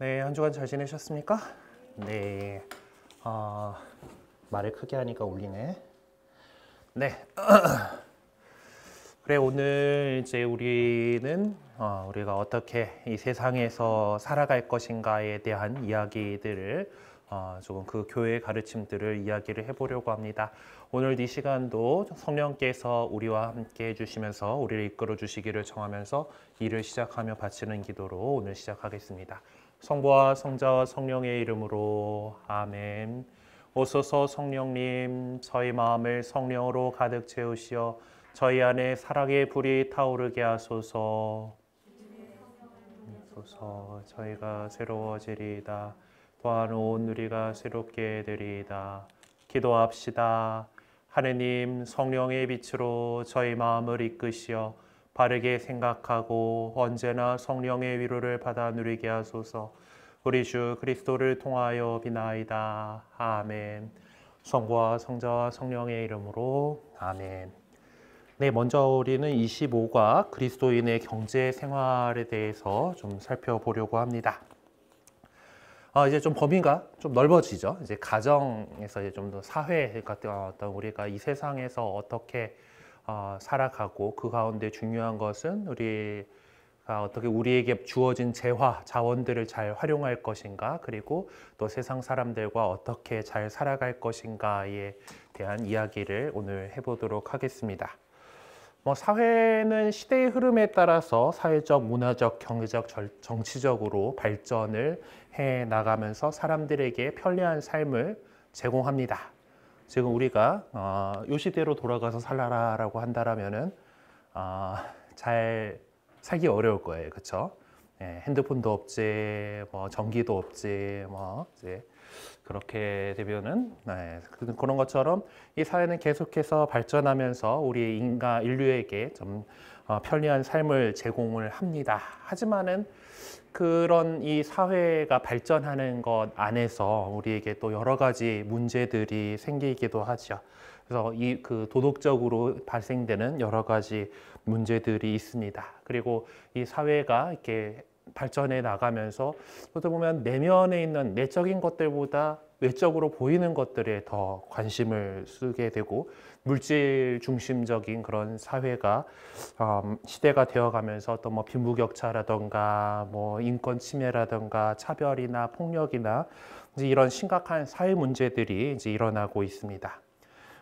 네, 한 주간 잘 지내셨습니까? 네, 어, 말을 크게 하니까 울리네. 네. 그래, 오늘 이제 우리는 어, 우리가 어떻게 이 세상에서 살아갈 것인가에 대한 이야기들을 어, 조금 그 교회의 가르침들을 이야기를 해보려고 합니다. 오늘 이 시간도 성령께서 우리와 함께 해주시면서 우리를 이끌어 주시기를 청하면서 일을 시작하며 바치는 기도로 오늘 시작하겠습니다. 성부와 성자와 성령의 이름으로 아멘. 오소서 성령님 저희 마음을 성령으로 가득 채우시어 저희 안에 사랑의 불이 타오르게 하소서. 소서 저희가 새로워지리이다. 또한 온 우리가 새롭게 되리이다. 기도합시다. 하느님 성령의 빛으로 저희 마음을 이끄시어 바르게 생각하고 언제나 성령의 위로를 받아 누리게 하소서. 우리 주 그리스도를 통하여 비나이다. 아멘. 성부와 성자와 성령의 이름으로 아멘. 네, 먼저 우리는 25과 그리스도인의 경제 생활에 대해서 좀 살펴보려고 합니다. 어, 이제 좀 범위가 좀 넓어지죠. 이제 가정에서 이제 좀 더 사회 같은 우리가 이 세상에서 어떻게 어, 살아가고 그 가운데 중요한 것은 우리가 어떻게 우리에게 주어진 재화, 자원들을 잘 활용할 것인가 그리고 또 세상 사람들과 어떻게 잘 살아갈 것인가에 대한 이야기를 오늘 해보도록 하겠습니다. 뭐 사회는 시대의 흐름에 따라서 사회적, 문화적, 경제적, 정치적으로 발전을 해 나가면서 사람들에게 편리한 삶을 제공합니다. 지금 우리가 어, 요 시대로 돌아가서 살라라라고 한다라면은 어, 잘 살기 어려울 거예요, 그렇죠? 예, 핸드폰도 없지, 뭐 전기도 없지, 뭐 이제 그렇게 되면은 네, 그, 그런 것처럼 이 사회는 계속해서 발전하면서 우리 인간 인류에게 좀 어, 편리한 삶을 제공을 합니다. 하지만은 그런 이 사회가 발전하는 것 안에서 우리에게 또 여러 가지 문제들이 생기기도 하죠. 그래서 이 그 도덕적으로 발생되는 여러 가지 문제들이 있습니다. 그리고 이 사회가 이렇게 발전해 나가면서 어떻게 보면 내면에 있는 내적인 것들보다 외적으로 보이는 것들에 더 관심을 쓰게 되고 물질 중심적인 그런 사회가 음, 시대가 되어가면서 또 뭐빈부격차라든가뭐 인권 침해라든가 차별이나 폭력이나 이제 이런 심각한 사회 문제들이 이제 일어나고 있습니다.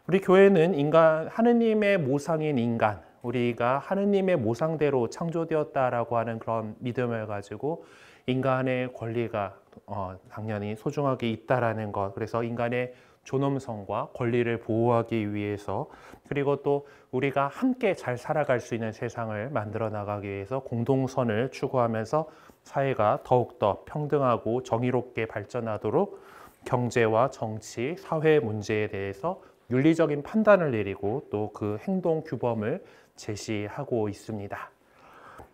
우리 교회는 인간 하느님의 모상인 인간 우리가 하느님의 모상대로 창조되었다라고 하는 그런 믿음을 가지고 인간의 권리가 어, 당연히 소중하게 있다라는 것 그래서 인간의 존엄성과 권리를 보호하기 위해서 그리고 또 우리가 함께 잘 살아갈 수 있는 세상을 만들어 나가기 위해서 공동선을 추구하면서 사회가 더욱더 평등하고 정의롭게 발전하도록 경제와 정치, 사회 문제에 대해서 윤리적인 판단을 내리고 또 그 행동 규범을 제시하고 있습니다.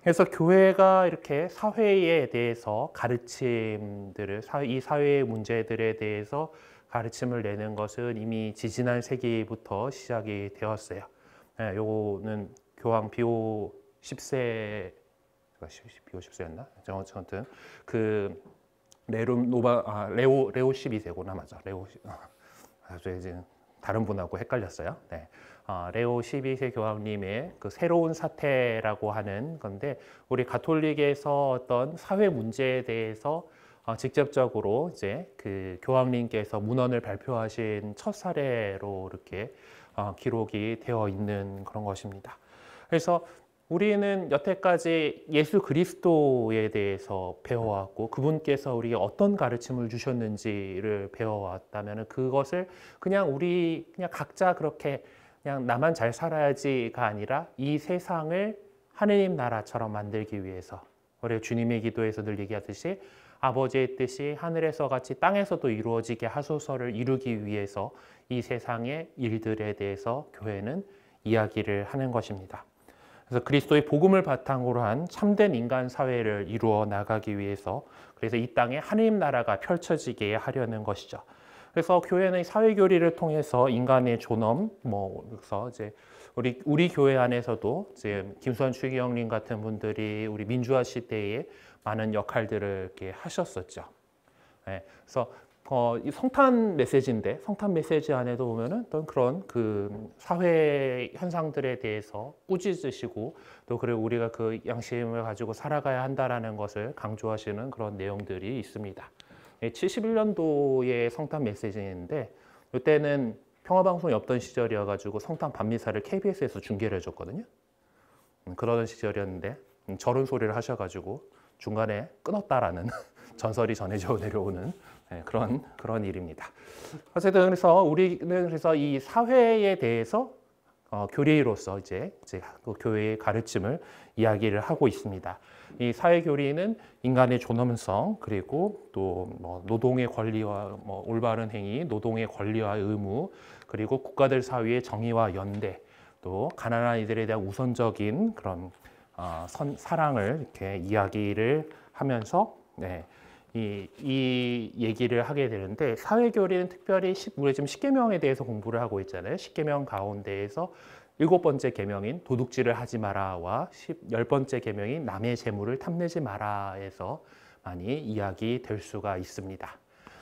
그래서 교회가 이렇게 사회에 대해서 가르침들을, 이 사회의 문제들에 대해서 가르침을 내는 것은 이미 지지난 세기부터 시작이 되었어요. 네, 요거는 교황 비오 10세 아, 비오 10세였나? 아무튼 그 레로 노바 아, 레오 레오 12세구나 맞아. 레오 어, 아저 이제 다른 분하고 헷갈렸어요. 네. 어, 레오 12세 교황님의 그 새로운 사태라고 하는 건데 우리 가톨릭에서 어떤 사회 문제에 대해서 어, 직접적으로 이제 그 교황님께서 문헌을 발표하신 첫 사례로 이렇게 어, 기록이 되어 있는 그런 것입니다. 그래서 우리는 여태까지 예수 그리스도에 대해서 배워왔고 그분께서 우리에게 어떤 가르침을 주셨는지를 배워왔다면 그것을 그냥 우리 그냥 각자 그렇게 그냥 나만 잘 살아야지가 아니라 이 세상을 하느님 나라처럼 만들기 위해서 우리 주님의 기도에서 늘 얘기하듯이 아버지의 뜻이 하늘에서 같이 땅에서도 이루어지게 하소서를 이루기 위해서 이 세상의 일들에 대해서 교회는 이야기를 하는 것입니다. 그래서 그리스도의 복음을 바탕으로 한 참된 인간 사회를 이루어 나가기 위해서 그래서 이 땅에 하나님 나라가 펼쳐지게 하려는 것이죠. 그래서 교회는 사회 교리를 통해서 인간의 존엄 뭐 그래서 이제 우리 우리 교회 안에서도 지금 김수환 추기영님 같은 분들이 우리 민주화 시대에 많은 역할들을 이렇게 하셨었죠. 예, 그래서 어, 이 성탄 메시지인데 성탄 메시지 안에도 보면은 어떤 그런 그 사회 현상들에 대해서 꾸짖으시고 또 그리고 우리가 그 양심을 가지고 살아가야 한다라는 것을 강조하시는 그런 내용들이 있습니다. 예, 71년도의 성탄 메시지인데 이때는 평화방송이 없던 시절이어가지고 성탄 밤미사를 KBS에서 중계를 해줬거든요. 음, 그러던 시절이었는데 음, 저런 소리를 하셔가지고 중간에 끊었다라는 전설이 전해져 내려오는 네, 그런 그런 일입니다. 어쨌든 그래서 우리는 그래서 이 사회에 대해서 어, 교리로서 이제, 이제 그 교회의 가르침을 이야기를 하고 있습니다. 이 사회 교리는 인간의 존엄성 그리고 또뭐 노동의 권리와 뭐 올바른 행위, 노동의 권리와 의무 그리고 국가들 사이의 정의와 연대 또 가난한 이들에 대한 우선적인 그런 어, 선, 사랑을 이렇게 이야기를 하면서 네, 이, 이 얘기를 하게 되는데 사회교리는 특별히 시, 우리 지금 십계명에 대해서 공부를 하고 있잖아요. 십계명 가운데에서 일곱 번째 계명인 도둑질을 하지 마라와 열 번째 계명인 남의 재물을 탐내지 마라에서 많이 이야기 될 수가 있습니다.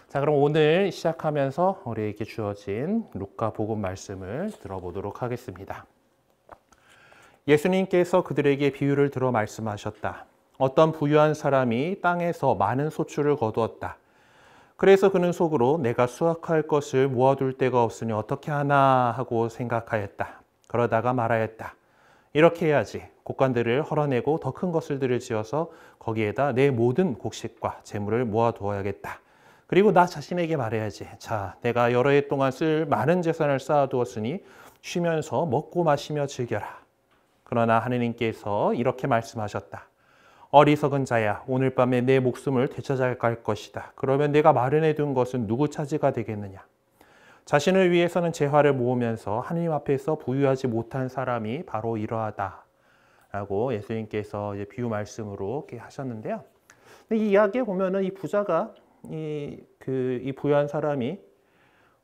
자 그럼 오늘 시작하면서 우리에게 주어진 루카복음 말씀을 들어보도록 하겠습니다. 예수님께서 그들에게 비유를 들어 말씀하셨다. 어떤 부유한 사람이 땅에서 많은 소출을 거두었다. 그래서 그는 속으로 내가 수확할 것을 모아둘 데가 없으니 어떻게 하나 하고 생각하였다. 그러다가 말하였다. 이렇게 해야지. 곡간들을 헐어내고 더 큰 것들을 지어서 거기에다 내 모든 곡식과 재물을 모아두어야겠다. 그리고 나 자신에게 말해야지. 자, 내가 여러 해 동안 쓸 많은 재산을 쌓아두었으니 쉬면서 먹고 마시며 즐겨라. 그러나 하느님께서 이렇게 말씀하셨다. 어리석은 자야, 오늘 밤에 내 목숨을 되찾아갈 것이다. 그러면 내가 마련해 둔 것은 누구 차지가 되겠느냐? 자신을 위해서는 재화를 모으면서 하느님 앞에서 부유하지 못한 사람이 바로 이러하다. 라고 예수님께서 비유 말씀으로 하셨는데요. 이 이야기에 보면은 이 부자가 이, 그, 이 부유한 사람이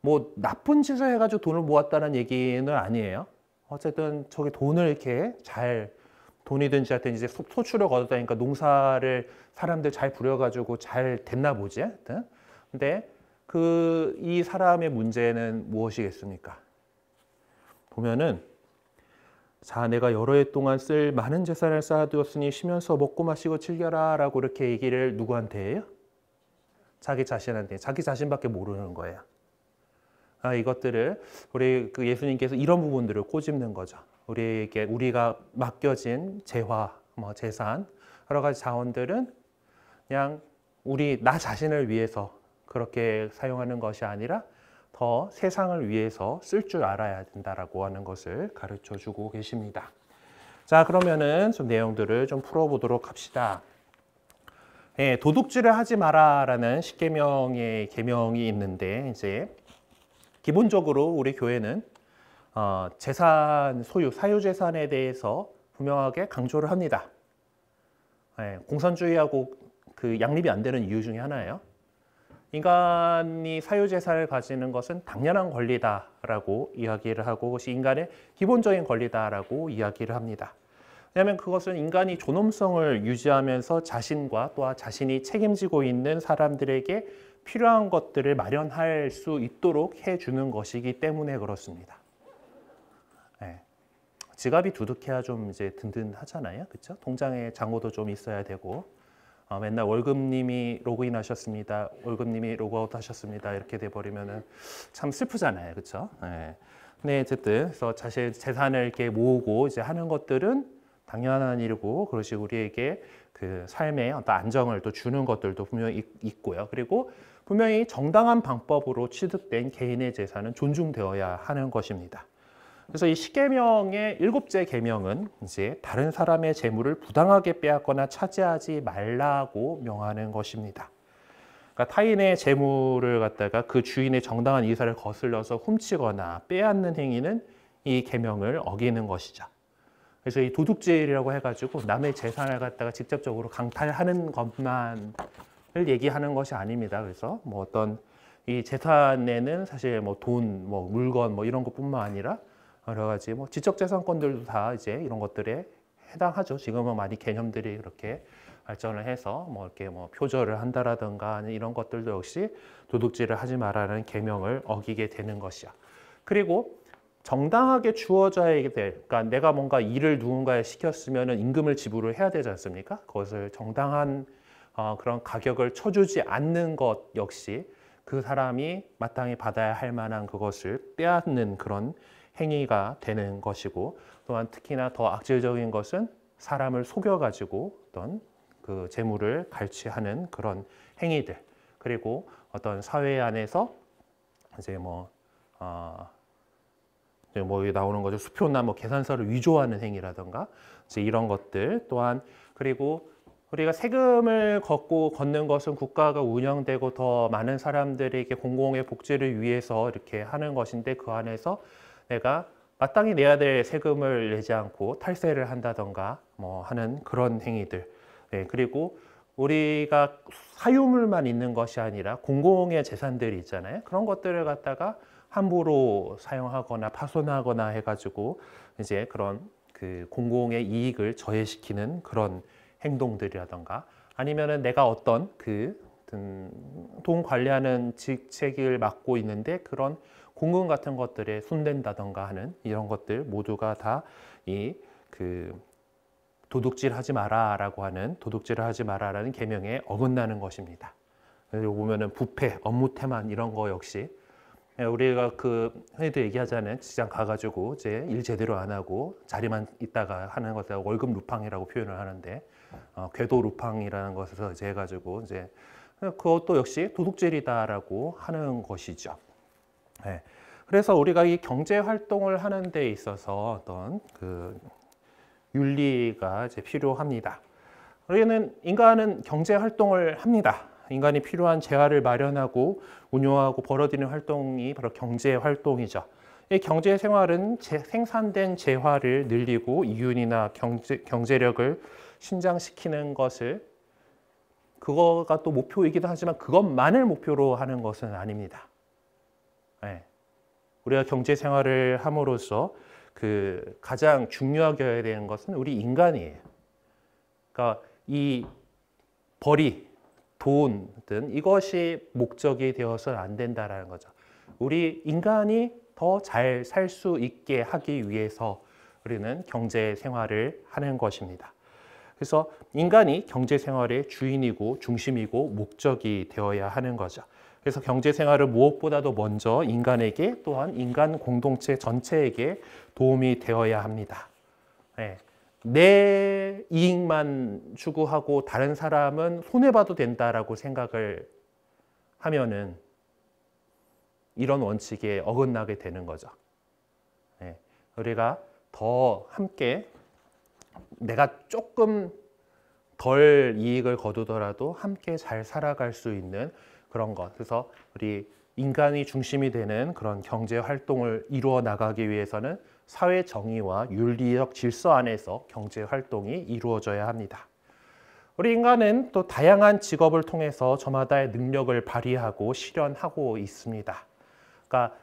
뭐 나쁜 짓을 해가지고 돈을 모았다는 얘기는 아니에요. 어쨌든 저게 돈을 이렇게 잘 돈이든지 하여튼 이제 소출을 얻었다니까 농사를 사람들 잘 부려가지고 잘 됐나 보지 하여튼 근데 그 이 사람의 문제는 무엇이겠습니까? 보면은 자 내가 여러 해 동안 쓸 많은 재산을 쌓아두었으니 쉬면서 먹고 마시고 즐겨라 라고 이렇게 얘기를 누구한테 해요? 자기 자신한테 자기 자신밖에 모르는 거예요. 아, 이것들을 우리 그 예수님께서 이런 부분들을 꼬집는 거죠. 우리에게 우리가 맡겨진 재화, 뭐 재산, 여러 가지 자원들은 그냥 우리 나 자신을 위해서 그렇게 사용하는 것이 아니라 더 세상을 위해서 쓸 줄 알아야 된다라고 하는 것을 가르쳐 주고 계십니다. 자, 그러면은 좀 내용들을 좀 풀어보도록 합시다. 예, 도둑질을 하지 마라라는 십계명의 계명이 있는데 이제 기본적으로 우리 교회는 어, 재산 소유, 사유 재산에 대해서 분명하게 강조를 합니다. 예, 공산주의하고 그 양립이 안 되는 이유 중에 하나예요. 인간이 사유 재산을 가지는 것은 당연한 권리다라고 이야기를 하고 그것이 인간의 기본적인 권리다라고 이야기를 합니다. 왜냐하면 그것은 인간이 존엄성을 유지하면서 자신과 또 자신이 책임지고 있는 사람들에게 필요한 것들을 마련할 수 있도록 해주는 것이기 때문에 그렇습니다. 네. 지갑이 두둑해야 좀 이제 든든하잖아요. 그렇죠? 통장에 장호도 좀 있어야 되고 어, 맨날 월급님이 로그인 하셨습니다. 월급님이 로그아웃 하셨습니다. 이렇게 돼버리면 참 슬프잖아요. 그렇죠? 네. 네, 어쨌든 그래서 자신 재산을 이렇게 모으고 이제 하는 것들은 당연한 일이고 그것이 우리에게 그 삶의 어떤 안정을 또 주는 것들도 분명히 있고요. 그리고 분명히 정당한 방법으로 취득된 개인의 재산은 존중되어야 하는 것입니다. 그래서 이 10계명의 일째 계명은 이제 다른 사람의 재물을 부당하게 빼앗거나 차지하지 말라고 명하는 것입니다. 그러니까 타인의 재물을 갖다가 그 주인의 정당한 이사를 거슬려서 훔치거나 빼앗는 행위는 이 계명을 어기는 것이죠. 그래서 이 도둑질이라고 해가지고 남의 재산을 갖다가 직접적으로 강탈하는 것만 얘기하는 것이 아닙니다. 그래서 뭐 어떤 이 재산에는 사실 뭐 돈, 뭐 물건 뭐 이런 것뿐만 아니라 여러 가지 뭐 지적재산권들도 다 이제 이런 것들에 해당하죠. 지금은 많이 개념들이 그렇게 발전을 해서 뭐 이렇게 뭐 표절을 한다라든가 이런 것들도 역시 도둑질을 하지 말라는 계명을 어기게 되는 것이야. 그리고 정당하게 주어져야 될, 그러니까 내가 뭔가 일을 누군가에 시켰으면 임금을 지불을 해야 되지 않습니까? 그것을 정당한 어, 그런 가격을 쳐주지 않는 것 역시 그 사람이 마땅히 받아야 할 만한 그것을 빼앗는 그런 행위가 되는 것이고 또한 특히나 더 악질적인 것은 사람을 속여가지고 어떤 그 재물을 갈취하는 그런 행위들 그리고 어떤 사회 안에서 이제 뭐 어, 이제 뭐 여기 나오는 거죠 수표나 뭐 계산서를 위조하는 행위라든가 이제 이런 것들 또한 그리고 우리가 세금을 걷고 걷는 것은 국가가 운영되고 더 많은 사람들에게 공공의 복지를 위해서 이렇게 하는 것인데 그 안에서 내가 마땅히 내야 될 세금을 내지 않고 탈세를 한다던가 뭐 하는 그런 행위들 네, 그리고 우리가 사유물만 있는 것이 아니라 공공의 재산들이 있잖아요 그런 것들을 갖다가 함부로 사용하거나 파손하거나 해가지고 이제 그런 그 공공의 이익을 저해시키는 그런 행동들이라던가 아니면은 내가 어떤 그 돈 관리하는 직책을 맡고 있는데 그런 공금 같은 것들에 순댄다던가 하는 이런 것들 모두가 다 이 그 도둑질 하지 마라라고 하는 도둑질을 하지 마라라는 계명에 어긋나는 것입니다. 그리 보면은 부패, 업무 태만 이런 거 역시 예, 우리가 그흔히 얘기하자는 직장 가가지고 제 일 제대로 안 하고 자리만 있다가 하는 것을 월급 루팡이라고 표현을 하는데 어, 궤도 루팡이라는 것에서 이제 해가지고 이제 그것도 역시 도둑질이다라고 하는 것이죠. 네. 그래서 우리가 이 경제 활동을 하는 데 있어서 어떤 그 윤리가 이제 필요합니다. 우리는 인간은 경제 활동을 합니다. 인간이 필요한 재화를 마련하고 운용하고 벌어들이는 활동이 바로 경제 활동이죠. 이 경제 생활은 생산된 재화를 늘리고 이윤이나 경제, 경제력을 신장시키는 것을 그거가 또 목표이기도 하지만 그것만을 목표로 하는 것은 아닙니다. 네. 우리가 경제 생활을 함으로써 그 가장 중요하게 해야 되는 것은 우리 인간이에요. 그러니까 이 벌이 돈 등 이것이 목적이 되어서는 안 된다라는 거죠. 우리 인간이 더 잘 살 수 있게 하기 위해서 우리는 경제 생활을 하는 것입니다. 그래서 인간이 경제생활의 주인이고 중심이고 목적이 되어야 하는 거죠. 그래서 경제생활을 무엇보다도 먼저 인간에게 또한 인간 공동체 전체에게 도움이 되어야 합니다. 네. 내 이익만 추구하고 다른 사람은 손해봐도 된다라고 생각을 하면은 이런 원칙에 어긋나게 되는 거죠. 네. 우리가 더 함께 내가 조금 덜 이익을 거두더라도 함께 잘 살아갈 수 있는 그런 것. 그래서 우리 인간이 중심이 되는 그런 경제 활동을 이루어 나가기 위해서는 사회 정의와 윤리적 질서 안에서 경제 활동이 이루어져야 합니다. 우리 인간은 또 다양한 직업을 통해서 저마다의 능력을 발휘하고 실현하고 있습니다. 그러니까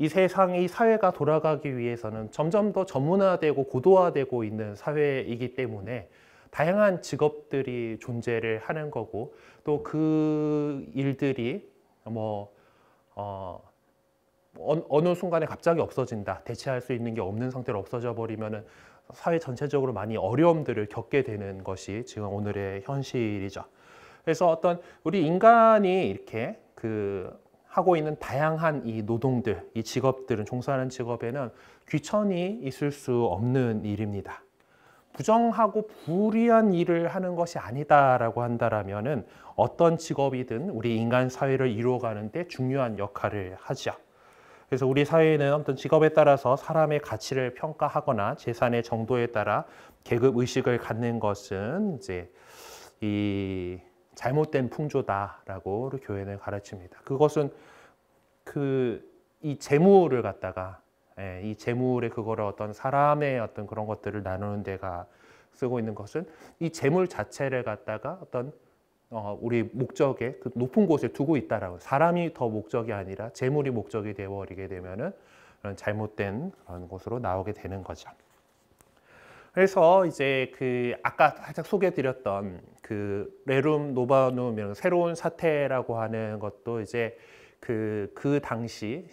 이 세상이 사회가 돌아가기 위해서는 점점 더 전문화되고 고도화되고 있는 사회이기 때문에 다양한 직업들이 존재를 하는 거고 또 그 일들이 뭐 어, 어느 순간에 갑자기 없어진다 대체할 수 있는 게 없는 상태로 없어져 버리면은 사회 전체적으로 많이 어려움들을 겪게 되는 것이 지금 오늘의 현실이죠. 그래서 어떤 우리 인간이 이렇게 그 하고 있는 다양한 이 노동들, 이 직업들은 종사하는 직업에는 귀천이 있을 수 없는 일입니다. 부정하고 불의한 일을 하는 것이 아니다라고 한다라면은 어떤 직업이든 우리 인간 사회를 이루어가는데 중요한 역할을 하죠. 그래서 우리 사회는 어떤 직업에 따라서 사람의 가치를 평가하거나 재산의 정도에 따라 계급 의식을 갖는 것은 이제 이 잘못된 풍조다라고 교회는 가르칩니다. 그것은 그 이 재물을 갖다가 예, 이 재물의 그거를 어떤 사람의 어떤 그런 것들을 나누는 데가 쓰고 있는 것은 이 재물 자체를 갖다가 어떤 어, 우리 목적에 그 높은 곳에 두고 있다라고 사람이 더 목적이 아니라 재물이 목적이 되어버리게 되면은 잘못된 그런 곳으로 나오게 되는 거죠. 그래서 이제 그 아까 살짝 소개해드렸던 그 레룸 노바눔이라 새로운 사태라고 하는 것도 이제 그, 그 당시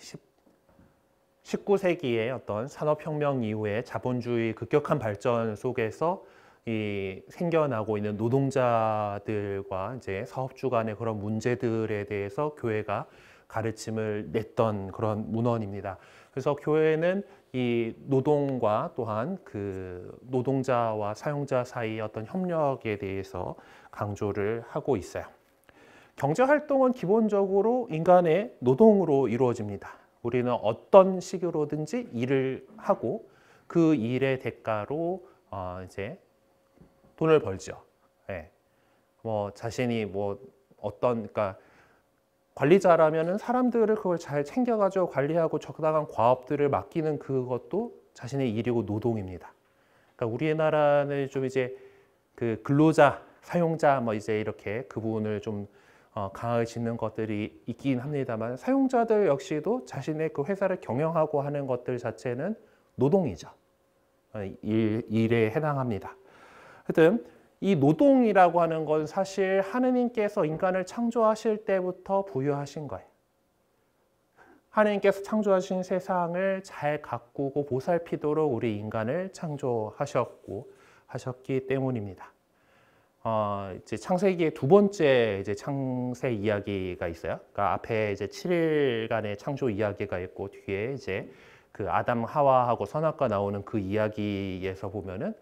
19, 세기의 어떤 산업혁명 이후에 자본주의 급격한 발전 속에서 이 생겨나고 있는 노동자들과 이제 사업주 간의 그런 문제들에 대해서 교회가 가르침을 냈던 그런 문헌입니다. 그래서 교회는 이 노동과 또한 그 노동자와 사용자 사이의 어떤 협력에 대해서 강조를 하고 있어요. 경제 활동은 기본적으로 인간의 노동으로 이루어집니다. 우리는 어떤 식으로든지 일을 하고 그 일의 대가로 어 이제 돈을 벌죠. 예. 뭐 자신이 뭐 어떤 그러니까 관리자라면은 사람들을 그걸 잘 챙겨가지고 관리하고 적당한 과업들을 맡기는 그것도 자신의 일이고 노동입니다. 그러니까 우리나라는 좀 이제 그 근로자, 사용자 뭐 이제 이렇게 그 부분을 좀 어, 강하게 짓는 것들이 있긴 합니다만 사용자들 역시도 자신의 그 회사를 경영하고 하는 것들 자체는 노동이죠. 어, 일, 일에 해당합니다. 하여튼 이 노동이라고 하는 건 사실 하느님께서 인간을 창조하실 때부터 부여하신 거예요. 하느님께서 창조하신 세상을 잘 가꾸고 보살피도록 우리 인간을 창조하셨고 하셨기 때문입니다. 어, 이제 창세기의 두 번째 이제 창세 이야기가 있어요. 그러니까 앞에 이제 7일간의 창조 이야기가 있고 뒤에 이제 그 아담 하와하고 선악과 나오는 그 이야기에서 보면은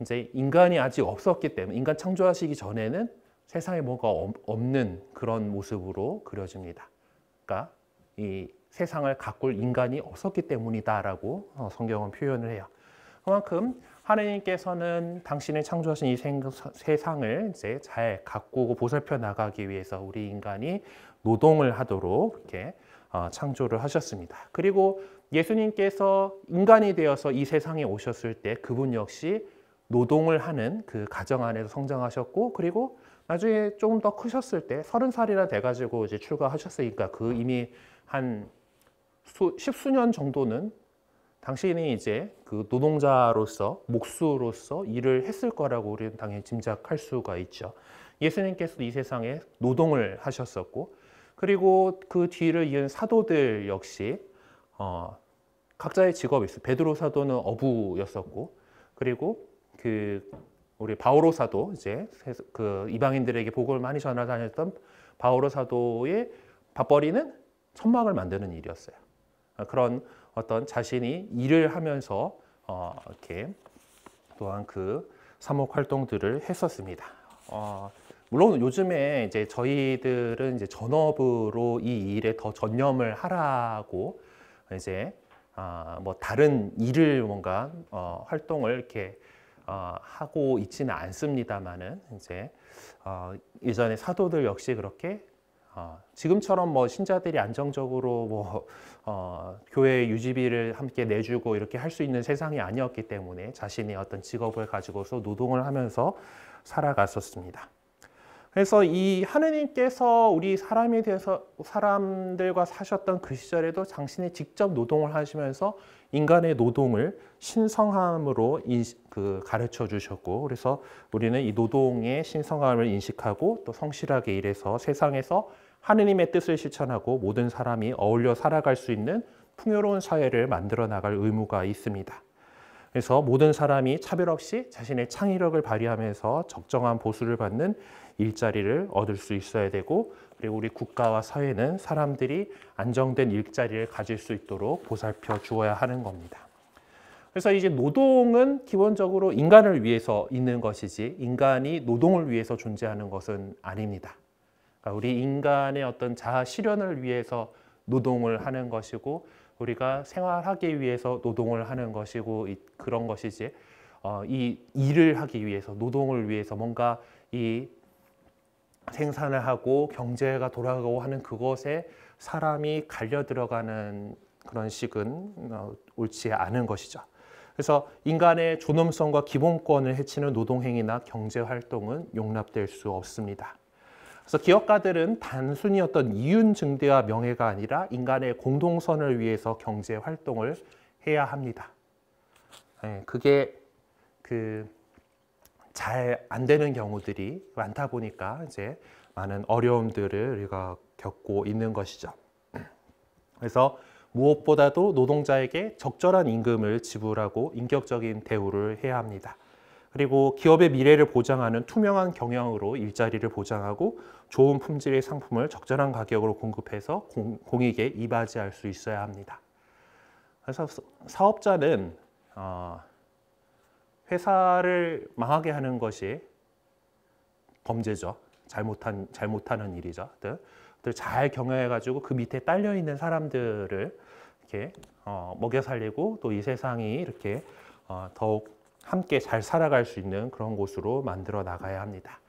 이제 인간이 아직 없었기 때문에 인간 창조하시기 전에는 세상에 뭐가 없는 그런 모습으로 그려집니다. 그러니까 이 세상을 가꿀 인간이 없었기 때문이다라고 어, 성경은 표현을 해요. 그만큼 하느님께서는 당신을 창조하신 이 세상을 이제 잘 가꾸고 보살펴 나가기 위해서 우리 인간이 노동을 하도록 이렇게 어, 창조를 하셨습니다. 그리고 예수님께서 인간이 되어서 이 세상에 오셨을 때 그분 역시 노동을 하는 그 가정 안에서 성장하셨고 그리고 나중에 조금 더 크셨을 때 서른 살이나 돼가지고 이제 출가하셨으니까 그 이미 한 수, 십수년 정도는 당신이 이제 그 노동자로서 목수로서 일을 했을 거라고 우리는 당연히 짐작할 수가 있죠. 예수님께서도 이 세상에 노동을 하셨었고 그리고 그 뒤를 이은 사도들 역시 어, 각자의 직업이 있어요. 베드로 사도는 어부였었고 그리고 그 우리 바오로 사도 이제 그 이방인들에게 복음을 많이 전하다녔던 바오로 사도의 밥벌이는 천막을 만드는 일이었어요. 아, 그런 어떤 자신이 일을 하면서 어 이렇게 또한 그 사목 활동들을 했었습니다. 어 물론 요즘에 이제 저희들은 이제 전업으로 이 일에 더 전념을 하라고 이제 아뭐 다른 일을 뭔가 어 활동을 이렇게 어, 하고 있지는 않습니다만은 이제 어, 예전에 사도들 역시 그렇게 어, 지금처럼 뭐 신자들이 안정적으로 뭐 어, 교회 유지비를 함께 내주고 이렇게 할 수 있는 세상이 아니었기 때문에 자신의 어떤 직업을 가지고서 노동을 하면서 살아갔었습니다. 그래서 이 하느님께서 우리 사람에 대해서 사람들과 사셨던 그 시절에도 당신이 직접 노동을 하시면서 인간의 노동을 신성함으로 그 가르쳐 주셨고 그래서 우리는 이 노동의 신성함을 인식하고 또 성실하게 일해서 세상에서 하느님의 뜻을 실천하고 모든 사람이 어울려 살아갈 수 있는 풍요로운 사회를 만들어 나갈 의무가 있습니다. 그래서 모든 사람이 차별 없이 자신의 창의력을 발휘하면서 적정한 보수를 받는 일자리를 얻을 수 있어야 되고 그리고 우리 국가와 사회는 사람들이 안정된 일자리를 가질 수 있도록 보살펴 주어야 하는 겁니다. 그래서 이제 노동은 기본적으로 인간을 위해서 있는 것이지 인간이 노동을 위해서 존재하는 것은 아닙니다. 그러니까 우리 인간의 어떤 자아 실현을 위해서 노동을 하는 것이고 우리가 생활하기 위해서 노동을 하는 것이고 그런 것이지 어, 이 일을 하기 위해서 노동을 위해서 뭔가 이 생산을 하고 경제가 돌아가고 하는 그것에 사람이 갈려 들어가는 그런 식은 어, 옳지 않은 것이죠. 그래서 인간의 존엄성과 기본권을 해치는 노동행위나 경제활동은 용납될 수 없습니다. 그래서 기업가들은 단순히 어떤 이윤 증대와 명예가 아니라 인간의 공동선을 위해서 경제활동을 해야 합니다. 예, 그게 그 잘안 되는 경우들이 많다 보니까 이제 많은 어려움들을 우리가 겪고 있는 것이죠. 그래서 무엇보다도 노동자에게 적절한 임금을 지불하고 인격적인 대우를 해야 합니다. 그리고 기업의 미래를 보장하는 투명한 경영으로 일자리를 보장하고 좋은 품질의 상품을 적절한 가격으로 공급해서 공, 익에 이바지할 수 있어야 합니다. 그래서 사업자는 어, 회사를 망하게 하는 것이 범죄죠. 잘못한 잘못하는 일이죠. 잘 경영해가지고 그 밑에 딸려 있는 사람들을 이렇게 어, 먹여 살리고 또 이 세상이 이렇게 어, 더욱 함께 잘 살아갈 수 있는 그런 곳으로 만들어 나가야 합니다.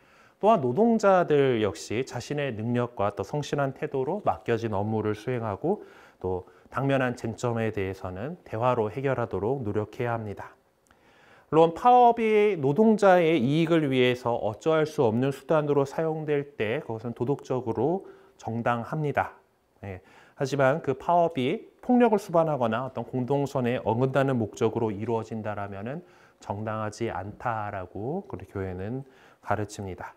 또한 노동자들 역시 자신의 능력과 또 성실한 태도로 맡겨진 업무를 수행하고 또 당면한 쟁점에 대해서는 대화로 해결하도록 노력해야 합니다. 물론 파업이 노동자의 이익을 위해서 어쩌할 수 없는 수단으로 사용될 때 그것은 도덕적으로 정당합니다. 네. 하지만 그 파업이 폭력을 수반하거나 어떤 공동선에 어긋나는 목적으로 이루어진다라면은 정당하지 않다라고 그리 교회는 가르칩니다.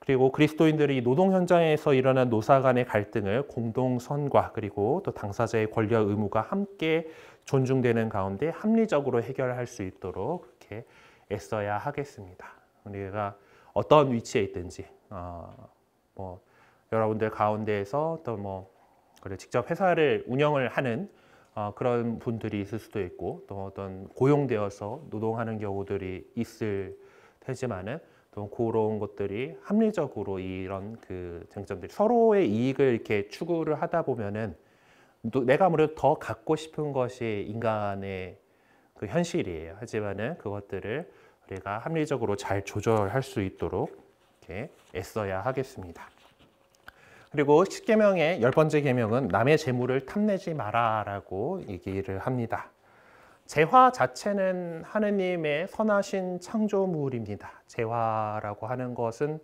그리고 그리스도인들이 노동 현장에서 일어난 노사 간의 갈등을 공동선과 그리고 또 당사자의 권리와 의무가 함께 존중되는 가운데 합리적으로 해결할 수 있도록 그렇게 애써야 하겠습니다. 우리가 어떤 위치에 있든지 어, 뭐 여러분들 가운데에서 또 뭐 그래 직접 회사를 운영을 하는 어, 그런 분들이 있을 수도 있고 또 어떤 고용되어서 노동하는 경우들이 있을 테지만은 또 그런 것들이 합리적으로 이런 그 쟁점들이 서로의 이익을 이렇게 추구를 하다 보면은 내가 아무래도 더 갖고 싶은 것이 인간의 그 현실이에요. 하지만은 그것들을 우리가 합리적으로 잘 조절할 수 있도록 이렇게 애써야 하겠습니다. 그리고 10계명의 열 번째 계명은 남의 재물을 탐내지 마라라고 얘기를 합니다. 재화 자체는 하느님의 선하신 창조물입니다. 재화라고 하는 것은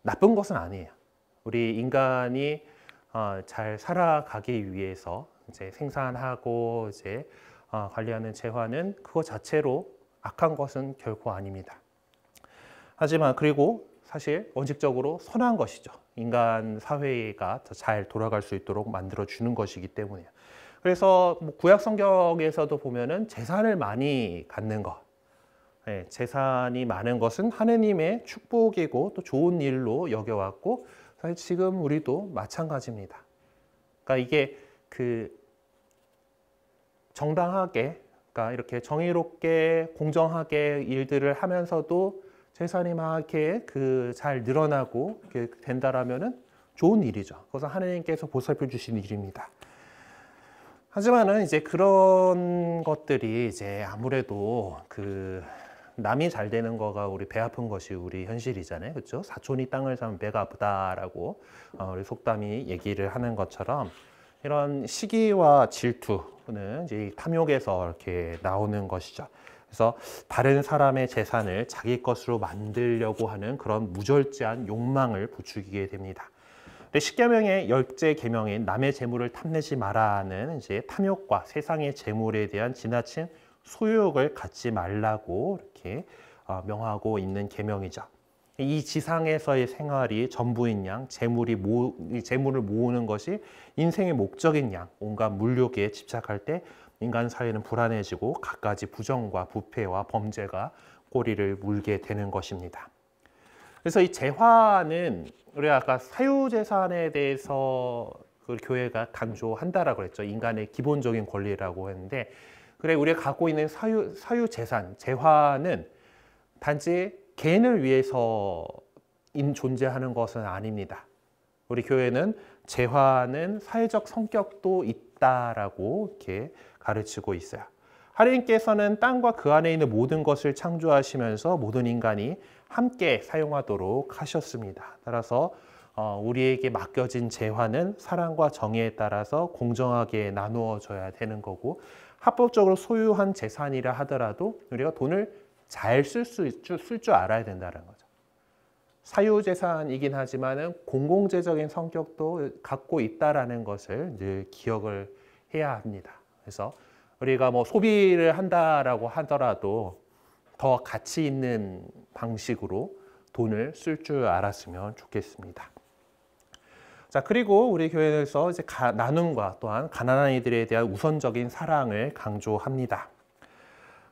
나쁜 것은 아니에요. 우리 인간이 어, 잘 살아가기 위해서 이제 생산하고 이제 어, 관리하는 재화는 그거 자체로 악한 것은 결코 아닙니다. 하지만 그리고 사실 원칙적으로 선한 것이죠. 인간 사회가 더잘 돌아갈 수 있도록 만들어 주는 것이기 때문에요 그래서 뭐 구약 성경에서도 보면은 재산을 많이 갖는 것, 예, 재산이 많은 것은 하느님의 축복이고 또 좋은 일로 여겨왔고 사실 지금 우리도 마찬가지입니다. 그러니까 이게 그 정당하게, 그러니까 이렇게 정의롭게, 공정하게 일들을 하면서도 재산이 막 그 이렇게 그잘 늘어나고 된다라면은 좋은 일이죠. 그것은 하나님께서 보살펴 주신 일입니다. 하지만은 이제 그런 것들이 이제 아무래도 그 남이 잘 되는 거가 우리 배 아픈 것이 우리 현실이잖아요. 그렇죠? 사촌이 땅을 사면 배가 아프다라고 어, 우리 속담이 얘기를 하는 것처럼 이런 시기와 질투는 이제 탐욕에서 이렇게 나오는 것이죠. 그래서 다른 사람의 재산을 자기 것으로 만들려고 하는 그런 무절제한 욕망을 부추기게 됩니다. 근데 십명의 열제 계명인 남의 재물을 탐내지 마라는 이제 탐욕과 세상의 재물에 대한 지나친 소유욕을 갖지 말라고 이렇게 어, 명하고 있는 계명이죠. 이 지상에서의 생활이 전부인 양, 재물이 모, 재물을 모으는 것이 인생의 목적인 양, 온갖 물욕에 집착할 때 인간 사회는 불안해지고 갖가지 부정과 부패와 범죄가 꼬리를 물게 되는 것입니다. 그래서 이 재화는 우리 아까 사유재산에 대해서 그 교회가 강조한다라고 했죠. 인간의 기본적인 권리라고 했는데 그래 우리가 갖고 있는 사유, 사유 재산, 재화는 단지 개인을 위해서 인 존재하는 것은 아닙니다. 우리 교회는 재화는 사회적 성격도 있다라고 이렇게 가르치고 있어요. 하나님께서는 땅과 그 안에 있는 모든 것을 창조하시면서 모든 인간이 함께 사용하도록 하셨습니다. 따라서 어, 우리에게 맡겨진 재화는 사랑과 정의에 따라서 공정하게 나누어져야 되는 거고 합법적으로 소유한 재산이라 하더라도 우리가 돈을 잘 쓸줄 쓸줄 알아야 된다는 거죠. 사유재산이긴 하지만은 공공재적인 성격도 갖고 있다라는 것을 늘 기억을 해야 합니다. 그래서 우리가 뭐 소비를 한다라고 하더라도 더 가치 있는 방식으로 돈을 쓸 줄 알았으면 좋겠습니다. 자 그리고 우리 교회에서 이제 가, 나눔과 또한 가난한 이들에 대한 우선적인 사랑을 강조합니다.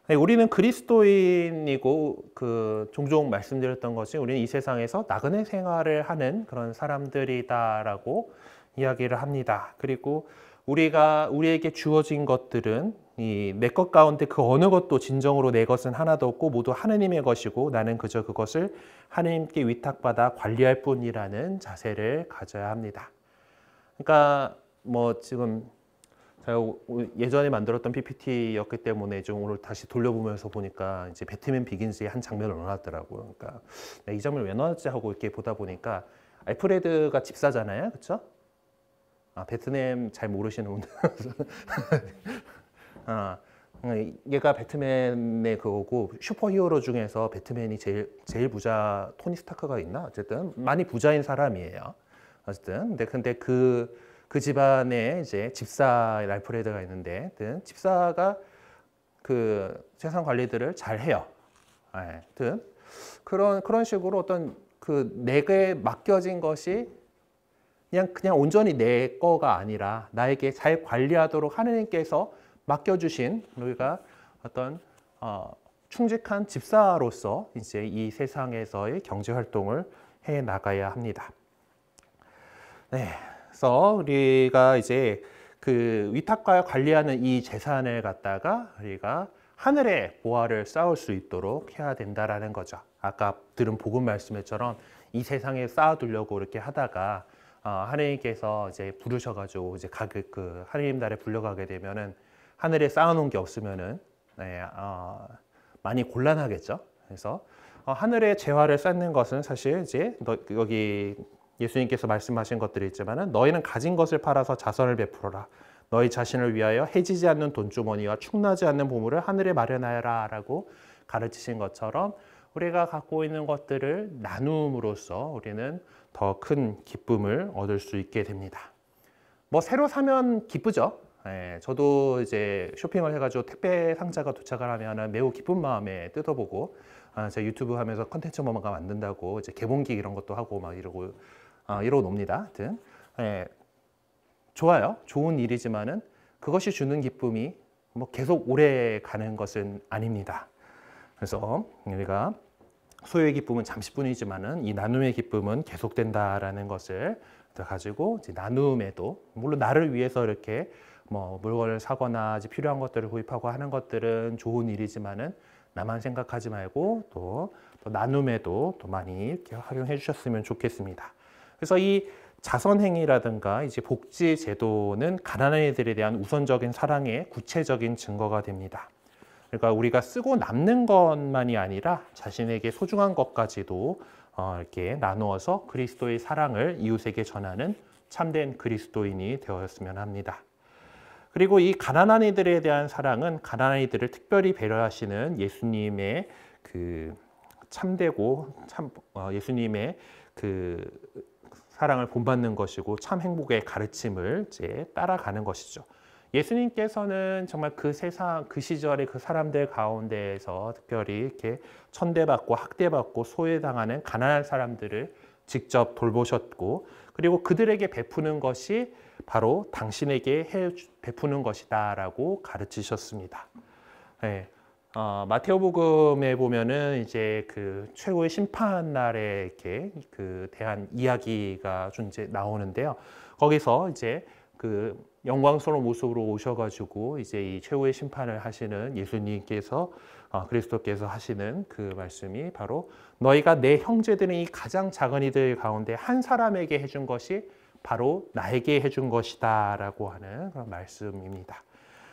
네, 우리는 그리스도인이고 그 종종 말씀드렸던 것이 우리는 이 세상에서 나그네 생활을 하는 그런 사람들이다라고 이야기를 합니다. 그리고 우리가 우리에게 주어진 것들은 이내것 가운데 그 어느 것도 진정으로 내 것은 하나도 없고 모두 하느님의 것이고 나는 그저 그것을 하느님께 위탁받아 관리할 뿐이라는 자세를 가져야 합니다. 그러니까 뭐 지금 제가 예전에 만들었던 PPT였기 때문에 좀 오늘 다시 돌려보면서 보니까 이제 배트맨 비긴스의 한 장면을 넣어놨더라고요. 그러니까 이 장면 왜 넣었지 하고 이렇게 보다 보니까 알프레드가 집사잖아요, 그렇죠? 아 베트남 잘 모르시는 분 아, 얘가 배트맨의 그거고 슈퍼히어로 중에서 배트맨이 제일 제일 부자 토니 스타크가 있나 어쨌든 많이 부자인 사람이에요. 어쨌든 근데 근데 그, 그 집안에 이제 집사 랄프레드가 있는데 집사가 그 재산 관리들을 잘 해요. 예, 든 그런 그런 식으로 어떤 그 내게 맡겨진 것이 그냥 그냥 온전히 내 거가 아니라 나에게 잘 관리하도록 하느님께서 맡겨주신 우리가 어떤 어, 충직한 집사로서 이제 이 세상에서의 경제 활동을 해 나가야 합니다. 네, 그래서 우리가 이제 그 위탁과 관리하는 이 재산을 갖다가 우리가 하늘의 보화를 쌓을 수 있도록 해야 된다라는 거죠. 아까 들은 복음 말씀처럼 이 세상에 쌓아두려고 이렇게 하다가 어, 하나님께서 이제 부르셔가지고 이제 가그 하나님 나라에 불려가게 되면은 하늘에 쌓아놓은 게 없으면은 네, 어, 많이 곤란하겠죠. 그래서 어, 하늘에 재화를 쌓는 것은 사실 이제 너, 여기 예수님께서 말씀하신 것들이 있지만은 너희는 가진 것을 팔아서 자선을 베풀어라. 너희 자신을 위하여 해지지 않는 돈주머니와 축나지 않는 보물을 하늘에 마련하여라라고 가르치신 것처럼 우리가 갖고 있는 것들을 나눔으로써 우리는 더 큰 기쁨을 얻을 수 있게 됩니다. 뭐 새로 사면 기쁘죠. 예, 저도 이제 쇼핑을 해가지고 택배 상자가 도착을 하면 매우 기쁜 마음에 뜯어보고 아, 제가 유튜브 하면서 컨텐츠 뭐가 만든다고 이제 개봉기 이런 것도 하고 막 이러고 아, 이러고 놉니다. 하여튼 예, 좋아요. 좋은 일이지만은 그것이 주는 기쁨이 뭐 계속 오래 가는 것은 아닙니다. 그래서 우리가 소유의 기쁨은 잠시뿐이지만은 이 나눔의 기쁨은 계속된다라는 것을 가지고 이제 나눔에도 물론 나를 위해서 이렇게 뭐 물건을 사거나 필요한 것들을 구입하고 하는 것들은 좋은 일이지만은 나만 생각하지 말고 또, 또 나눔에도 또 많이 이렇게 활용해 주셨으면 좋겠습니다. 그래서 이 자선행위라든가 이제 복지 제도는 가난한 이들에 대한 우선적인 사랑의 구체적인 증거가 됩니다. 그러니까 우리가 쓰고 남는 것만이 아니라 자신에게 소중한 것까지도 어, 이렇게 나누어서 그리스도의 사랑을 이웃에게 전하는 참된 그리스도인이 되었으면 합니다. 그리고 이 가난한 이들에 대한 사랑은 가난한 이들을 특별히 배려하시는 예수님의 그 참되고 참 어, 예수님의 그 사랑을 본받는 것이고 참 행복의 가르침을 이제 따라가는 것이죠. 예수님께서는 정말 그 세상 그 시절의 그 사람들 가운데에서 특별히 이렇게 천대받고 학대받고 소외당하는 가난한 사람들을 직접 돌보셨고 그리고 그들에게 베푸는 것이 바로 당신에게 해 베푸는 것이다라고 가르치셨습니다. 네, 어, 마태오복음에 보면은 이제 그 최고의 심판 날에 이렇게 그 대한 이야기가 존재 나오는데요. 거기서 이제 그 영광스러운 모습으로 오셔가지고 이제 이 최후의 심판을 하시는 예수님께서 어, 그리스도께서 하시는 그 말씀이 바로 너희가 내형제들이 가장 작은 이들 가운데 한 사람에게 해준 것이 바로 나에게 해준 것이다 라고 하는 그런 말씀입니다.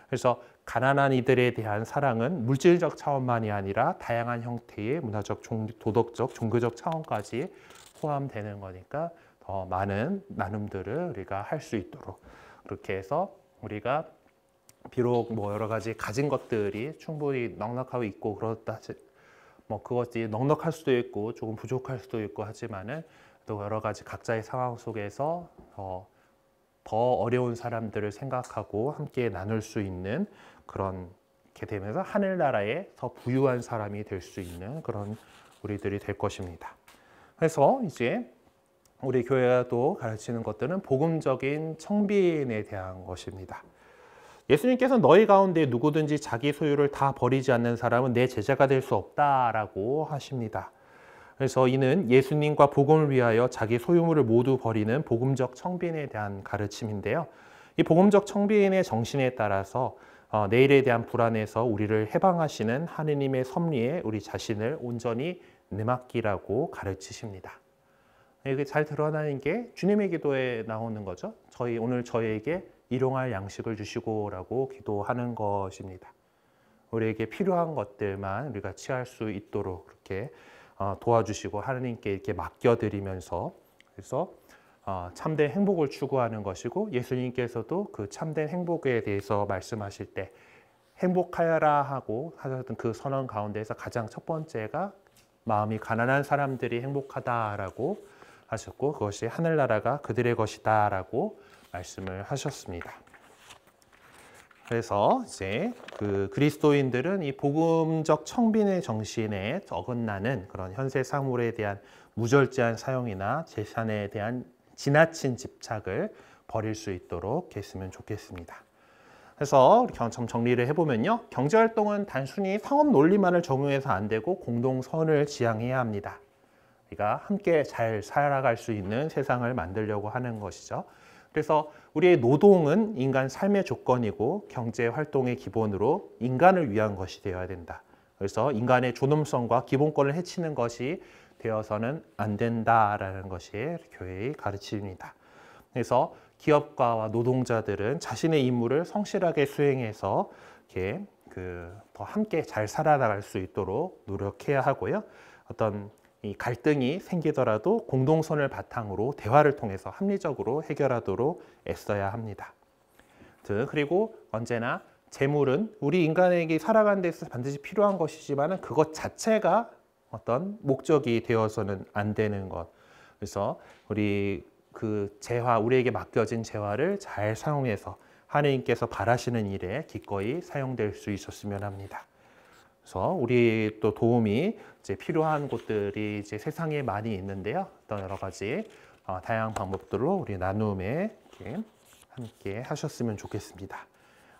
그래서 가난한 이들에 대한 사랑은 물질적 차원만이 아니라 다양한 형태의 문화적, 도덕적, 종교적 차원까지 포함되는 거니까 더 많은 나눔들을 우리가 할 수 있도록 그렇게 해서 우리가 비록 뭐 여러 가지 가진 것들이 충분히 넉넉하고 있고 그렇다 뭐 그것이 넉넉할 수도 있고 조금 부족할 수도 있고 하지만은 또 여러 가지 각자의 상황 속에서 어, 더 어려운 사람들을 생각하고 함께 나눌 수 있는 그런 게 되면서 하늘나라에 더 부유한 사람이 될 수 있는 그런 우리들이 될 것입니다. 그래서 이제 우리 교회가 또 가르치는 것들은 복음적인 청빈에 대한 것입니다. 예수님께서 너희 가운데 누구든지 자기 소유를 다 버리지 않는 사람은 내 제자가 될 수 없다라고 하십니다. 그래서 이는 예수님과 복음을 위하여 자기 소유물을 모두 버리는 복음적 청빈에 대한 가르침인데요. 이 복음적 청빈의 정신에 따라서 어, 내일에 대한 불안에서 우리를 해방하시는 하느님의 섭리에 우리 자신을 온전히 내맡기라고 가르치십니다. 이게 잘 드러나는 게 주님의 기도에 나오는 거죠. 저희 오늘 저희에게 일용할 양식을 주시고라고 기도하는 것입니다. 우리에게 필요한 것들만 우리가 취할 수 있도록 그렇게 어, 도와주시고 하나님께 이렇게 맡겨드리면서 그래서 어, 참된 행복을 추구하는 것이고 예수님께서도 그 참된 행복에 대해서 말씀하실 때 행복하여라 하고 하셨던 그 선언 가운데에서 가장 첫 번째가 마음이 가난한 사람들이 행복하다라고 하셨고 그것이 하늘나라가 그들의 것이다라고 말씀을 하셨습니다. 그래서 이제 그 그리스도인들은 이 복음적 청빈의 정신에 어긋나는 그런 현세 사물에 대한 무절제한 사용이나 재산에 대한 지나친 집착을 버릴 수 있도록 했으면 좋겠습니다. 그래서 이렇게 좀 정리를 해보면요. 경제활동은 단순히 상업 논리만을 적용해서 안 되고 공동선을 지향해야 합니다. 우리가 함께 잘 살아갈 수 있는 세상을 만들려고 하는 것이죠. 그래서 우리의 노동은 인간 삶의 조건이고 경제 활동의 기본으로 인간을 위한 것이 되어야 된다. 그래서 인간의 존엄성과 기본권을 해치는 것이 되어서는 안 된다라는 것이 교회의 가르침입니다. 그래서 기업가와 노동자들은 자신의 임무를 성실하게 수행해서 이렇게 그더 함께 잘 살아나갈 수 있도록 노력해야 하고요. 어떤 갈등이 생기더라도 공동선을 바탕으로 대화를 통해서 합리적으로 해결하도록 애써야 합니다. 그리고 언제나 재물은 우리 인간에게 살아가는 데 있어서 반드시 필요한 것이지만 그것 자체가 어떤 목적이 되어서는 안 되는 것. 그래서 우리 그 재화, 우리에게 맡겨진 재화를 잘 사용해서 하느님께서 바라시는 일에 기꺼이 사용될 수 있었으면 합니다. 그래서 우리 또 도움이 이제 필요한 곳들이 이제 세상에 많이 있는데요. 어떤 여러 가지 어, 다양한 방법들로 우리 나눔에 함께 하셨으면 좋겠습니다.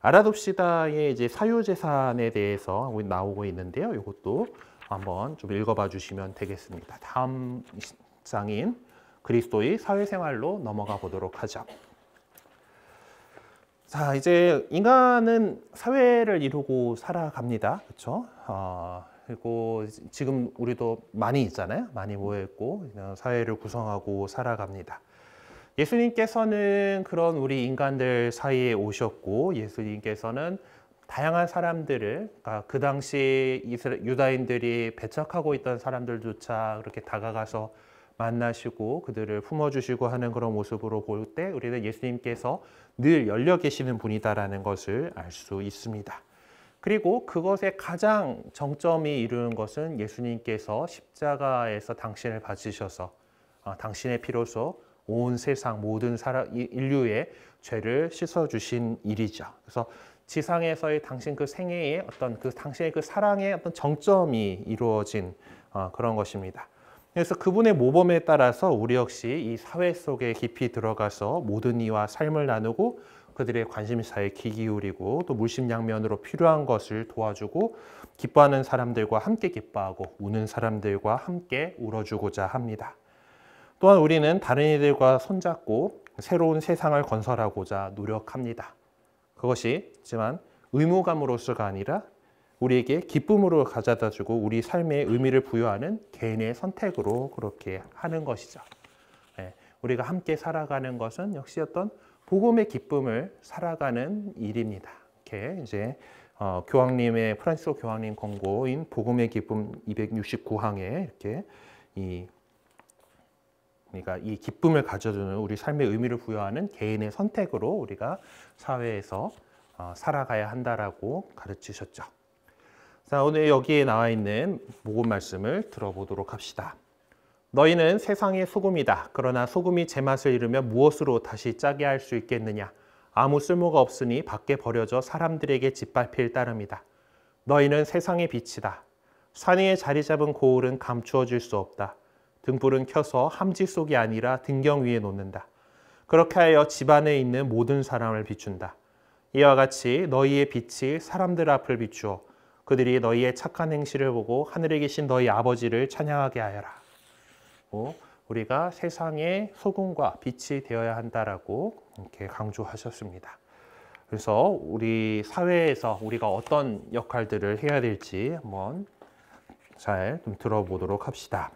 아라시다의 이제 사유재산에 대해서 나오고 있는데요. 이것도 한번 좀 읽어봐 주시면 되겠습니다. 다음 장인 그리스도의 사회생활로 넘어가 보도록 하죠. 자, 이제 인간은 사회를 이루고 살아갑니다. 그렇죠? 어, 그리고 지금 우리도 많이 있잖아요. 많이 모여 있고 사회를 구성하고 살아갑니다. 예수님께서는 그런 우리 인간들 사이에 오셨고 예수님께서는 다양한 사람들을 그러니까 그 당시 이스라, 유다인들이 배척하고 있던 사람들조차 그렇게 다가가서 만나시고 그들을 품어주시고 하는 그런 모습으로 볼 때 우리는 예수님께서 늘 열려 계시는 분이다라는 것을 알 수 있습니다. 그리고 그것의 가장 정점이 이르는 것은 예수님께서 십자가에서 당신을 바치셔서 아, 당신의 피로서 온 세상 모든 사람 인류의 죄를 씻어 주신 일이죠. 그래서 지상에서의 당신 그 생애의 어떤 그 당신의 그 사랑의 어떤 정점이 이루어진 아, 그런 것입니다. 그래서 그분의 모범에 따라서 우리 역시 이 사회 속에 깊이 들어가서 모든 이와 삶을 나누고 그들의 관심사에 귀 기울이고 또 물심양면으로 필요한 것을 도와주고 기뻐하는 사람들과 함께 기뻐하고 우는 사람들과 함께 울어주고자 합니다. 또한 우리는 다른 이들과 손잡고 새로운 세상을 건설하고자 노력합니다. 그것이 있지만 의무감으로서가 아니라 우리에게 기쁨으로 가져다주고 우리 삶의 의미를 부여하는 개인의 선택으로 그렇게 하는 것이죠. 네, 우리가 함께 살아가는 것은 역시 어떤 복음의 기쁨을 살아가는 일입니다. 이렇게 이제 어, 교황님의 프란시스 교황님 권고인 복음의 기쁨 269항에 이렇게 이 그러니까 이 기쁨을 가져주는 우리 삶의 의미를 부여하는 개인의 선택으로 우리가 사회에서 어, 살아가야 한다라고 가르치셨죠. 자, 오늘 여기에 나와 있는 모금 말씀을 들어보도록 합시다. 너희는 세상의 소금이다. 그러나 소금이 제맛을 잃으면 무엇으로 다시 짜게 할 수 있겠느냐? 아무 쓸모가 없으니 밖에 버려져 사람들에게 짓밟힐 따름이다. 너희는 세상의 빛이다. 산 위에 자리 잡은 고울은 감추어질 수 없다. 등불은 켜서 함지 속이 아니라 등경 위에 놓는다. 그렇게 하여 집안에 있는 모든 사람을 비춘다. 이와 같이 너희의 빛이 사람들 앞을 비추어 그들이 너희의 착한 행실을 보고 하늘에 계신 너희 아버지를 찬양하게 하여라. 우리가 세상의 소금과 빛이 되어야 한다라고 이렇게 강조하셨습니다. 그래서 우리 사회에서 우리가 어떤 역할들을 해야 될지 한번 잘 들어보도록 합시다.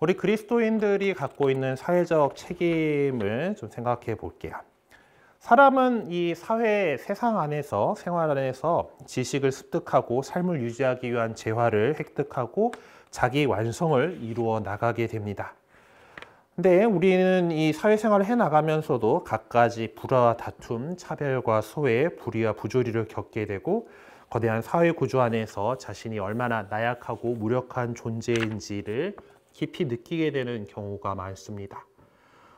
우리 그리스도인들이 갖고 있는 사회적 책임을 좀 생각해 볼게요. 사람은 이 사회, 세상 안에서, 생활 안에서 지식을 습득하고 삶을 유지하기 위한 재화를 획득하고 자기 완성을 이루어 나가게 됩니다. 근데 우리는 이 사회생활을 해나가면서도 갖가지 불화와 다툼, 차별과 소외, 불의와 부조리를 겪게 되고 거대한 사회 구조 안에서 자신이 얼마나 나약하고 무력한 존재인지를 깊이 느끼게 되는 경우가 많습니다.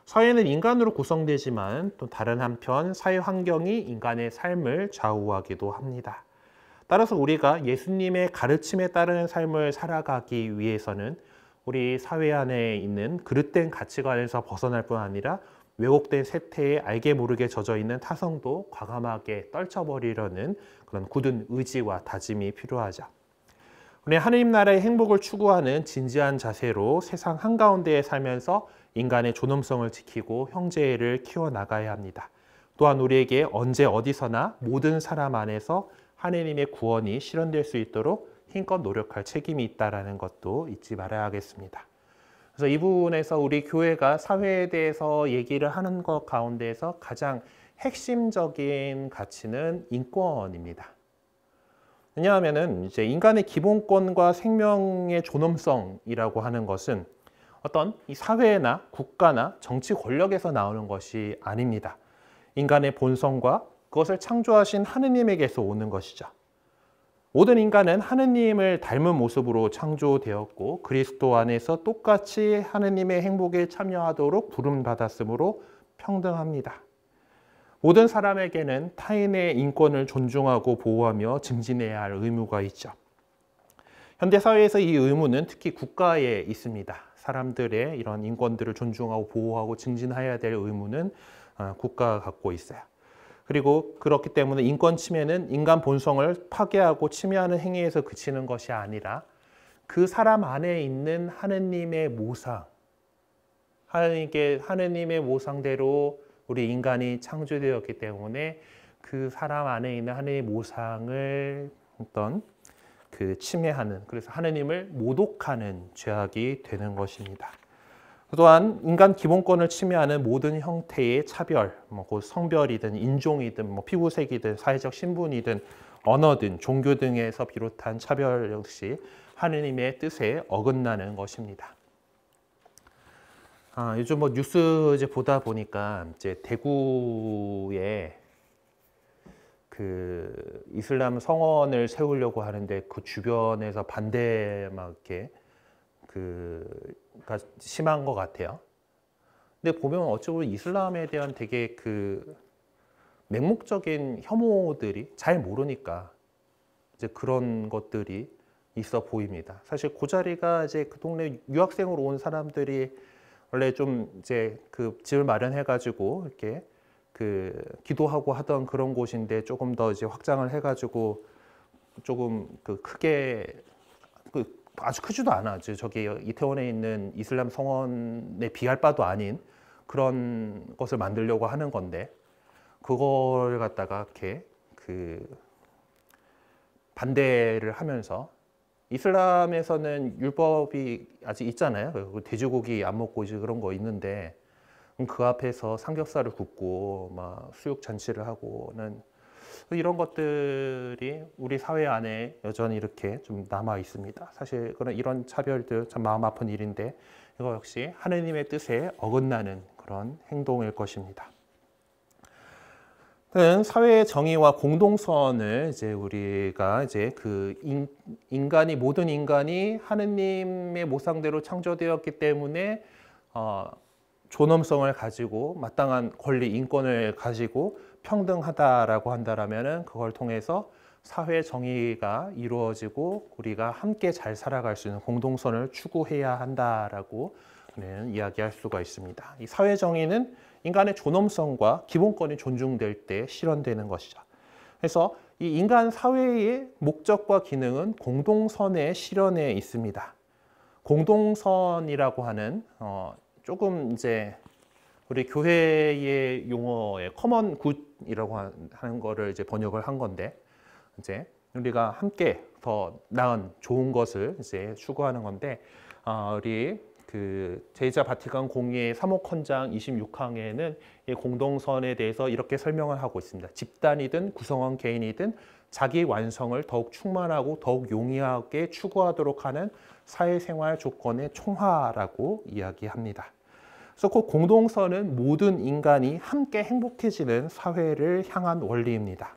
사회는 인간으로 구성되지만 또 다른 한편 사회 환경이 인간의 삶을 좌우하기도 합니다. 따라서 우리가 예수님의 가르침에 따르는 삶을 살아가기 위해서는 우리 사회 안에 있는 그릇된 가치관에서 벗어날 뿐 아니라 왜곡된 세태에 알게 모르게 젖어 있는 타성도 과감하게 떨쳐버리려는 그런 굳은 의지와 다짐이 필요하자. 우리 하느님 나라의 행복을 추구하는 진지한 자세로 세상 한가운데에 살면서 인간의 존엄성을 지키고 형제를 애 키워나가야 합니다. 또한 우리에게 언제 어디서나 모든 사람 안에서 하느님의 구원이 실현될 수 있도록 힘껏 노력할 책임이 있다라는 것도 잊지 말아야 하겠습니다. 그래서 이 부분에서 우리 교회가 사회에 대해서 얘기를 하는 것 가운데에서 가장 핵심적인 가치는 인권입니다. 왜냐하면은 이제 인간의 기본권과 생명의 존엄성이라고 하는 것은 어떤 이 사회나 국가나 정치 권력에서 나오는 것이 아닙니다. 인간의 본성과 그것을 창조하신 하느님에게서 오는 것이죠. 모든 인간은 하느님을 닮은 모습으로 창조되었고 그리스도 안에서 똑같이 하느님의 행복에 참여하도록 부름받았으므로 평등합니다. 모든 사람에게는 타인의 인권을 존중하고 보호하며 증진해야 할 의무가 있죠. 현대 사회에서 이 의무는 특히 국가에 있습니다. 사람들의 이런 인권들을 존중하고 보호하고 증진해야 될 의무는 어, 국가가 갖고 있어요. 그리고 그렇기 때문에 인권 침해는 인간 본성을 파괴하고 침해하는 행위에서 그치는 것이 아니라 그 사람 안에 있는 하느님의 모상, 하느님께 하느님의 모상대로 우리 인간이 창조되었기 때문에 그 사람 안에 있는 하느님의 모상을 어떤 그 침해하는 그래서 하느님을 모독하는 죄악이 되는 것입니다. 또한 인간 기본권을 침해하는 모든 형태의 차별, 뭐 성별이든 인종이든 뭐 피부색이든 사회적 신분이든 언어든 종교 등에서 비롯한 차별 역시 하느님의 뜻에 어긋나는 것입니다. 아, 요즘 뭐 뉴스 이제 보다 보니까 이제 대구에 그 이슬람 성원을 세우려고 하는데 그 주변에서 반대 막 이렇게 그 그러니까 심한 것 같아요. 근데 보면 어찌 면 이슬람에 대한 되게 그 맹목적인 혐오들이 잘 모르니까 이제 그런 것들이 있어 보입니다. 사실 그 자리가 이제 그 동네 유학생으로 온 사람들이 원래 좀 이제 그 집을 마련해 가지고 이렇게 그 기도하고 하던 그런 곳인데 조금 더 이제 확장을 해 가지고 조금 그 크게 그 아주 크지도 않아. 저기 이태원에 있는 이슬람 성원에 비할 바도 아닌 그런 것을 만들려고 하는 건데 그걸 갖다가 이렇게 그 반대를 하면서 이슬람에서는 율법이 아직 있잖아요. 돼지고기 안 먹고 이제 그런 거 있는데 그 앞에서 삼겹살을 굽고 막 수육 잔치를 하고는 이런 것들이 우리 사회 안에 여전히 이렇게 좀 남아 있습니다. 사실 그런 이런 차별들 참 마음 아픈 일인데 이거 역시 하느님의 뜻에 어긋나는 그런 행동일 것입니다. 네, 사회의 정의와 공동선을 이제 우리가 이제 그 인, 간이 모든 인간이 하느님의 모상대로 창조되었기 때문에 어, 존엄성을 가지고 마땅한 권리 인권을 가지고 평등하다라고 한다라면은 그걸 통해서 사회 정의가 이루어지고 우리가 함께 잘 살아갈 수 있는 공동선을 추구해야 한다라고 이야기할 수가 있습니다. 이 사회 정의는 인간의 존엄성과 기본권이 존중될 때 실현되는 것이죠. 그래서 이 인간 사회의 목적과 기능은 공동선의 실현에 있습니다. 공동선이라고 하는 어 조금 이제 우리 교회의 용어에 커먼 굿이라고 하는 거를 이제 번역을 한 건데 이제 우리가 함께 더 나은 좋은 것을 이제 추구하는 건데 어, 우리 그 제자 바티칸 공의 3호 헌장 26항에는 이 공동선에 대해서 이렇게 설명을 하고 있습니다. 집단이든 구성원 개인이든 자기 완성을 더욱 충만하고 더욱 용이하게 추구하도록 하는 사회생활 조건의 총화라고 이야기합니다. 그래서 그 공동선은 모든 인간이 함께 행복해지는 사회를 향한 원리입니다.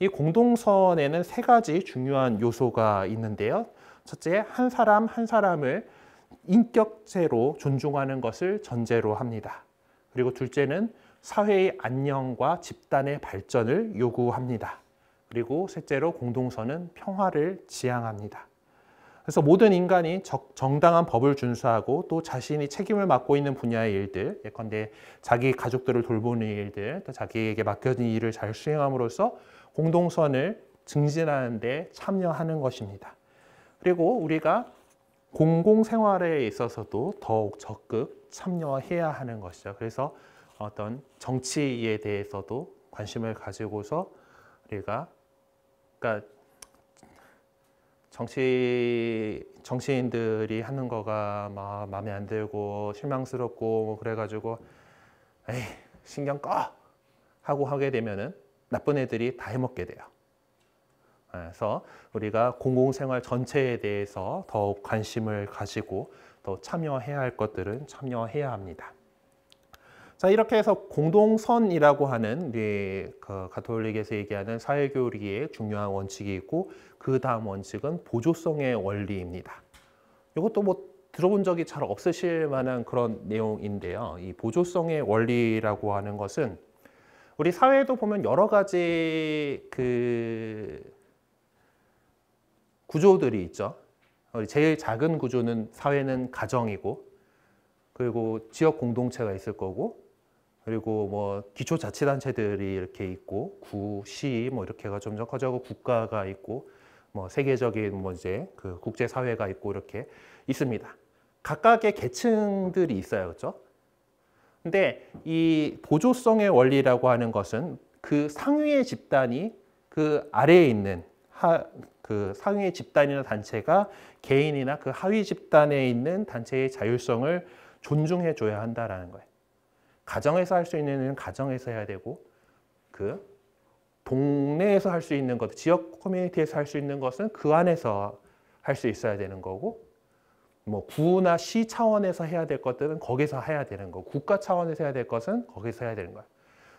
이 공동선에는 세 가지 중요한 요소가 있는데요. 첫째, 한 사람 한 사람을 인격체로 존중하는 것을 전제로 합니다. 그리고 둘째는 사회의 안녕과 집단의 발전을 요구합니다. 그리고 셋째로 공동선은 평화를 지향합니다. 그래서 모든 인간이 적, 정당한 법을 준수하고 또 자신이 책임을 맡고 있는 분야의 일들, 예컨대 자기 가족들을 돌보는 일들, 또 자기에게 맡겨진 일을 잘 수행함으로써 공동선을 증진하는 데 참여하는 것입니다. 그리고 우리가 공공생활에 있어서도 더욱 적극 참여해야 하는 것이죠. 그래서 어떤 정치에 대해서도 관심을 가지고서 우리가 그러니까 정치 정치인들이 하는 거가 막 마음에 안 들고 실망스럽고 뭐 그래가지고 에이 신경 꺼 하고 하게 되면은 나쁜 애들이 다 해먹게 돼요. 아, 그래서 우리가 공공생활 전체에 대해서 더욱 관심을 가지고 더 참여해야 할 것들은 참여해야 합니다. 자 이렇게 해서 공동선이라고 하는 우리 그, 그 가톨릭에서 얘기하는 사회교리의 중요한 원칙이 있고 그 다음 원칙은 보조성의 원리입니다. 이것도 뭐 들어본 적이 잘 없으실 만한 그런 내용인데요. 이 보조성의 원리라고 하는 것은 우리 사회도 보면 여러 가지 그 구조들이 있죠. 제일 작은 구조는 사회는 가정이고 그리고 지역 공동체가 있을 거고 그리고 뭐 기초 자치단체들이 이렇게 있고 구, 시 뭐 이렇게가 점점 커져고 국가가 있고 뭐 세계적인 뭐 이제 그 국제 사회가 있고 이렇게 있습니다. 각각의 계층들이 있어요. 그렇죠? 근데 이 보조성의 원리라고 하는 것은 그 상위의 집단이 그 아래에 있는 하, 그 상위의 집단이나 단체가 개인이나 그 하위 집단에 있는 단체의 자율성을 존중해 줘야 한다라는 거예요. 가정에서 할 수 있는 일은 가정에서 해야 되고 그 동네에서 할 수 있는 것, 지역 커뮤니티에서 할 수 있는 것은 그 안에서 할 수 있어야 되는 거고 뭐 구나 시 차원에서 해야 될 것들은 거기서 해야 되는 거 국가 차원에서 해야 될 것은 거기서 해야 되는 거야.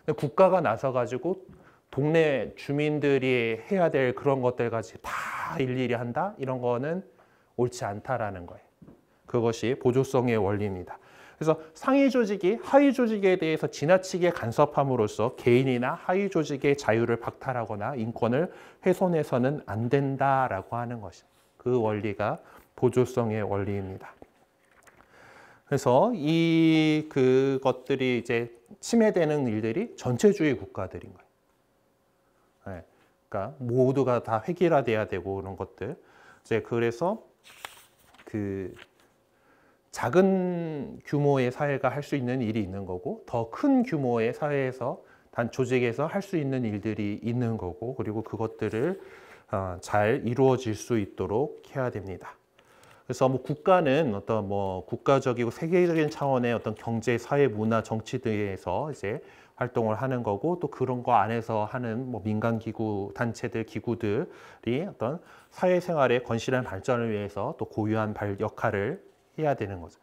근데 국가가 나서 가지고 동네 주민들이 해야 될 그런 것들까지 다 일일이 한다 이런 거는 옳지 않다라는 거예요. 그것이 보조성의 원리입니다. 그래서 상위 조직이 하위 조직에 대해서 지나치게 간섭함으로써 개인이나 하위 조직의 자유를 박탈하거나 인권을 훼손해서는 안 된다라고 하는 것입니다. 그 원리가 보조성의 원리입니다. 그래서 이 그것들이 이제 침해되는 일들이 전체주의 국가들인 거예요. 예, 그러니까 모두가 다 획일화돼야 되고 그런 것들. 이제 그래서 그 작은 규모의 사회가 할 수 있는 일이 있는 거고 더 큰 규모의 사회에서 단 조직에서 할 수 있는 일들이 있는 거고 그리고 그것들을 어, 잘 이루어질 수 있도록 해야 됩니다. 그래서 뭐 국가는 어떤 뭐 국가적이고 세계적인 차원의 어떤 경제, 사회, 문화, 정치 등에서 이제 활동을 하는 거고 또 그런 거 안에서 하는 뭐 민간 기구, 단체들, 기구들이 어떤 사회생활의 건실한 발전을 위해서 또 고유한 역할을 해야 되는 거죠.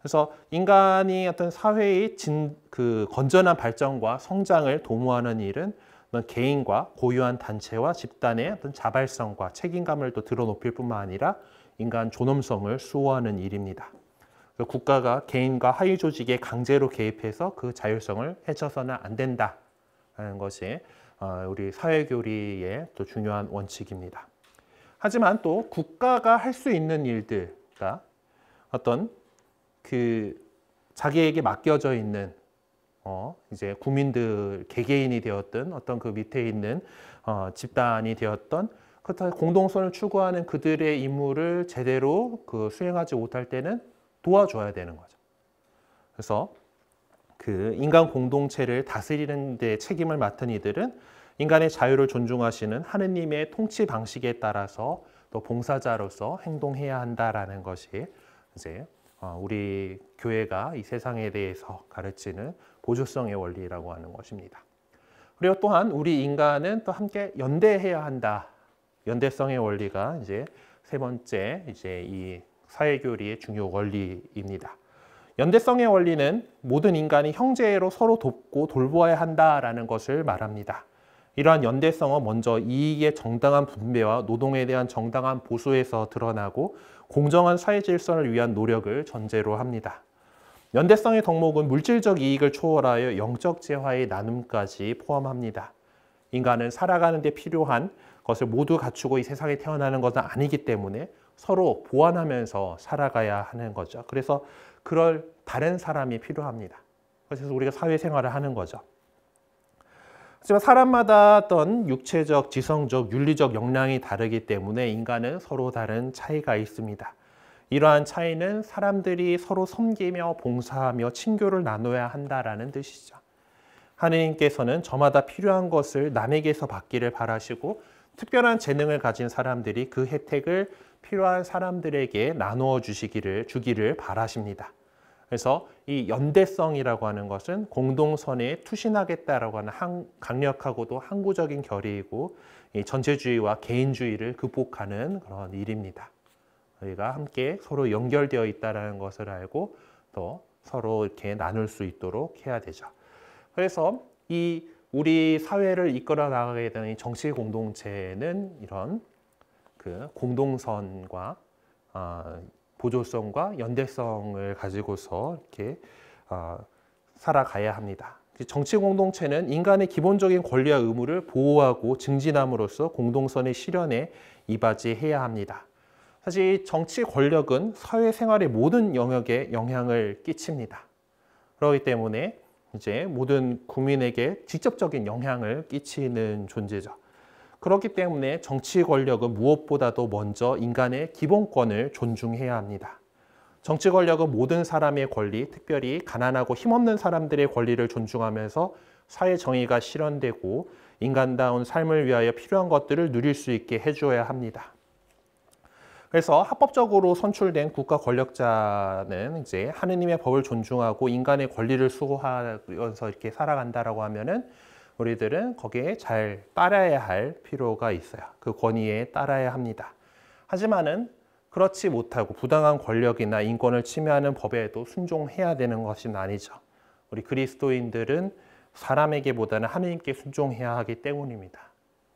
그래서 인간이 어떤 사회의 진, 그 건전한 발전과 성장을 도모하는 일은 개인과 고유한 단체와 집단의 어떤 자발성과 책임감을 또 들어높일 뿐만 아니라 인간 존엄성을 수호하는 일입니다. 국가가 개인과 하위 조직에 강제로 개입해서 그 자율성을 해쳐서는 안된다는 것이 어, 우리 사회교리의 또 중요한 원칙입니다. 하지만 또 국가가 할 수 있는 일들과 어떤 그 자기에게 맡겨져 있는 어, 이제 국민들 개개인이 되었던 어떤 그 밑에 있는 어, 집단이 되었던 그렇다 공동선을 추구하는 그들의 임무를 제대로 그 수행하지 못할 때는 도와줘야 되는 거죠. 그래서 그 인간 공동체를 다스리는 데 책임을 맡은 이들은 인간의 자유를 존중하시는 하느님의 통치 방식에 따라서 또 봉사자로서 행동해야 한다라는 것이 이제 어, 우리 교회가 이 세상에 대해서 가르치는 보조성의 원리라고 하는 것입니다. 그리고 또한 우리 인간은 또 함께 연대해야 한다. 연대성의 원리가 이제 세 번째 이제 이 사회교리의 중요 원리입니다. 연대성의 원리는 모든 인간이 형제로 서로 돕고 돌보아야 한다라는 것을 말합니다. 이러한 연대성은 먼저 이익의 정당한 분배와 노동에 대한 정당한 보수에서 드러나고 공정한 사회 질서를 위한 노력을 전제로 합니다. 연대성의 덕목은 물질적 이익을 초월하여 영적 재화의 나눔까지 포함합니다. 인간은 살아가는 데 필요한 것을 모두 갖추고 이 세상에 태어나는 것은 아니기 때문에 서로 보완하면서 살아가야 하는 거죠. 그래서 그럴 다른 사람이 필요합니다. 그래서 우리가 사회생활을 하는 거죠. 하지만 사람마다 어떤 육체적, 지성적, 윤리적 역량이 다르기 때문에 인간은 서로 다른 차이가 있습니다. 이러한 차이는 사람들이 서로 섬기며 봉사하며 친교를 나눠야 한다라는 뜻이죠. 하느님께서는 저마다 필요한 것을 남에게서 받기를 바라시고 특별한 재능을 가진 사람들이 그 혜택을 필요한 사람들에게 나누어 주시기를 주기를 바라십니다. 그래서 이 연대성이라고 하는 것은 공동선에 투신하겠다라고 하는 한, 강력하고도 항구적인 결의이고 이 전체주의와 개인주의를 극복하는 그런 일입니다. 우리가 함께 서로 연결되어 있다는 것을 알고 또 서로 이렇게 나눌 수 있도록 해야 되죠. 그래서 이 우리 사회를 이끌어 나가게 되는 이 정치 공동체는 이런 그 공동선과 어, 보조성과 연대성을 가지고서 이렇게 어, 살아가야 합니다. 정치 공동체는 인간의 기본적인 권리와 의무를 보호하고 증진함으로써 공동선의 실현에 이바지해야 합니다. 사실 정치 권력은 사회생활의 모든 영역에 영향을 끼칩니다. 그렇기 때문에 이제 모든 국민에게 직접적인 영향을 끼치는 존재죠. 그렇기 때문에 정치 권력은 무엇보다도 먼저 인간의 기본권을 존중해야 합니다. 정치 권력은 모든 사람의 권리, 특별히 가난하고 힘없는 사람들의 권리를 존중하면서 사회 정의가 실현되고 인간다운 삶을 위하여 필요한 것들을 누릴 수 있게 해줘야 합니다. 그래서 합법적으로 선출된 국가 권력자는 이제 하느님의 법을 존중하고 인간의 권리를 수호하면서 이렇게 살아간다라고 하면은 우리들은 거기에 잘 따라야 할 필요가 있어요. 그 권위에 따라야 합니다. 하지만은 그렇지 못하고 부당한 권력이나 인권을 침해하는 법에도 순종해야 되는 것은 아니죠. 우리 그리스도인들은 사람에게보다는 하나님께 순종해야 하기 때문입니다.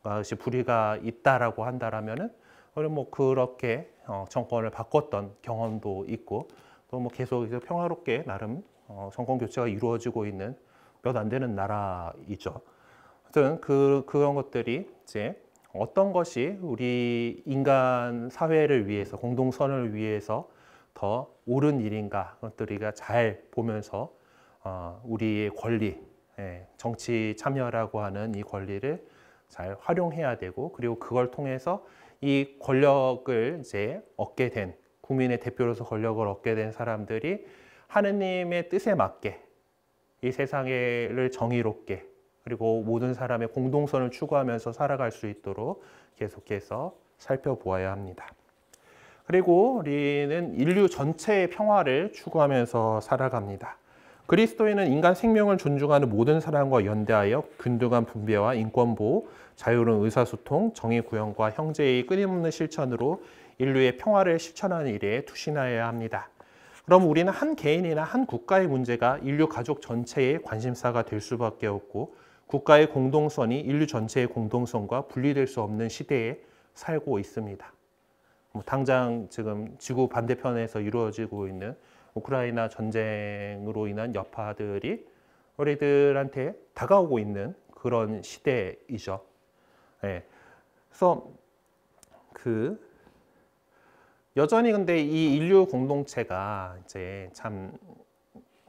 그것이 불의가 있다라고 한다라면은 우리뭐 그렇게 어, 정권을 바꿨던 경험도 있고 또 뭐계속 평화롭게 나름 어, 정권 교체가 이루어지고 있는 몇 안 되는 나라이죠. 하여튼 그, 그런 것들이 이제 어떤 것이 우리 인간 사회를 위해서 공동선을 위해서 더 옳은 일인가 그것들 이가잘 보면서 어, 우리의 권리 예, 정치 참여라고 하는 이 권리를 잘 활용해야 되고 그리고 그걸 통해서 이 권력을 이제 얻게 된 국민의 대표로서 권력을 얻게 된 사람들이 하느님의 뜻에 맞게 이 세상을 정의롭게 그리고 모든 사람의 공동선을 추구하면서 살아갈 수 있도록 계속해서 살펴보아야 합니다. 그리고 우리는 인류 전체의 평화를 추구하면서 살아갑니다. 그리스도인은 인간 생명을 존중하는 모든 사람과 연대하여 균등한 분배와 인권 보호, 자유로운 의사소통, 정의 구현과 형제의 끊임없는 실천으로 인류의 평화를 실천하는 일에 투신하여야 합니다. 그럼 우리는 한 개인이나 한 국가의 문제가 인류 가족 전체의 관심사가 될 수밖에 없고 국가의 공동선이 인류 전체의 공동선과 분리될 수 없는 시대에 살고 있습니다. 뭐 당장 지금 지구 반대편에서 이루어지고 있는 우크라이나 전쟁으로 인한 여파들이 우리들한테 다가오고 있는 그런 시대이죠. 예. 그래서 그 여전히 근데 이 인류 공동체가 이제 참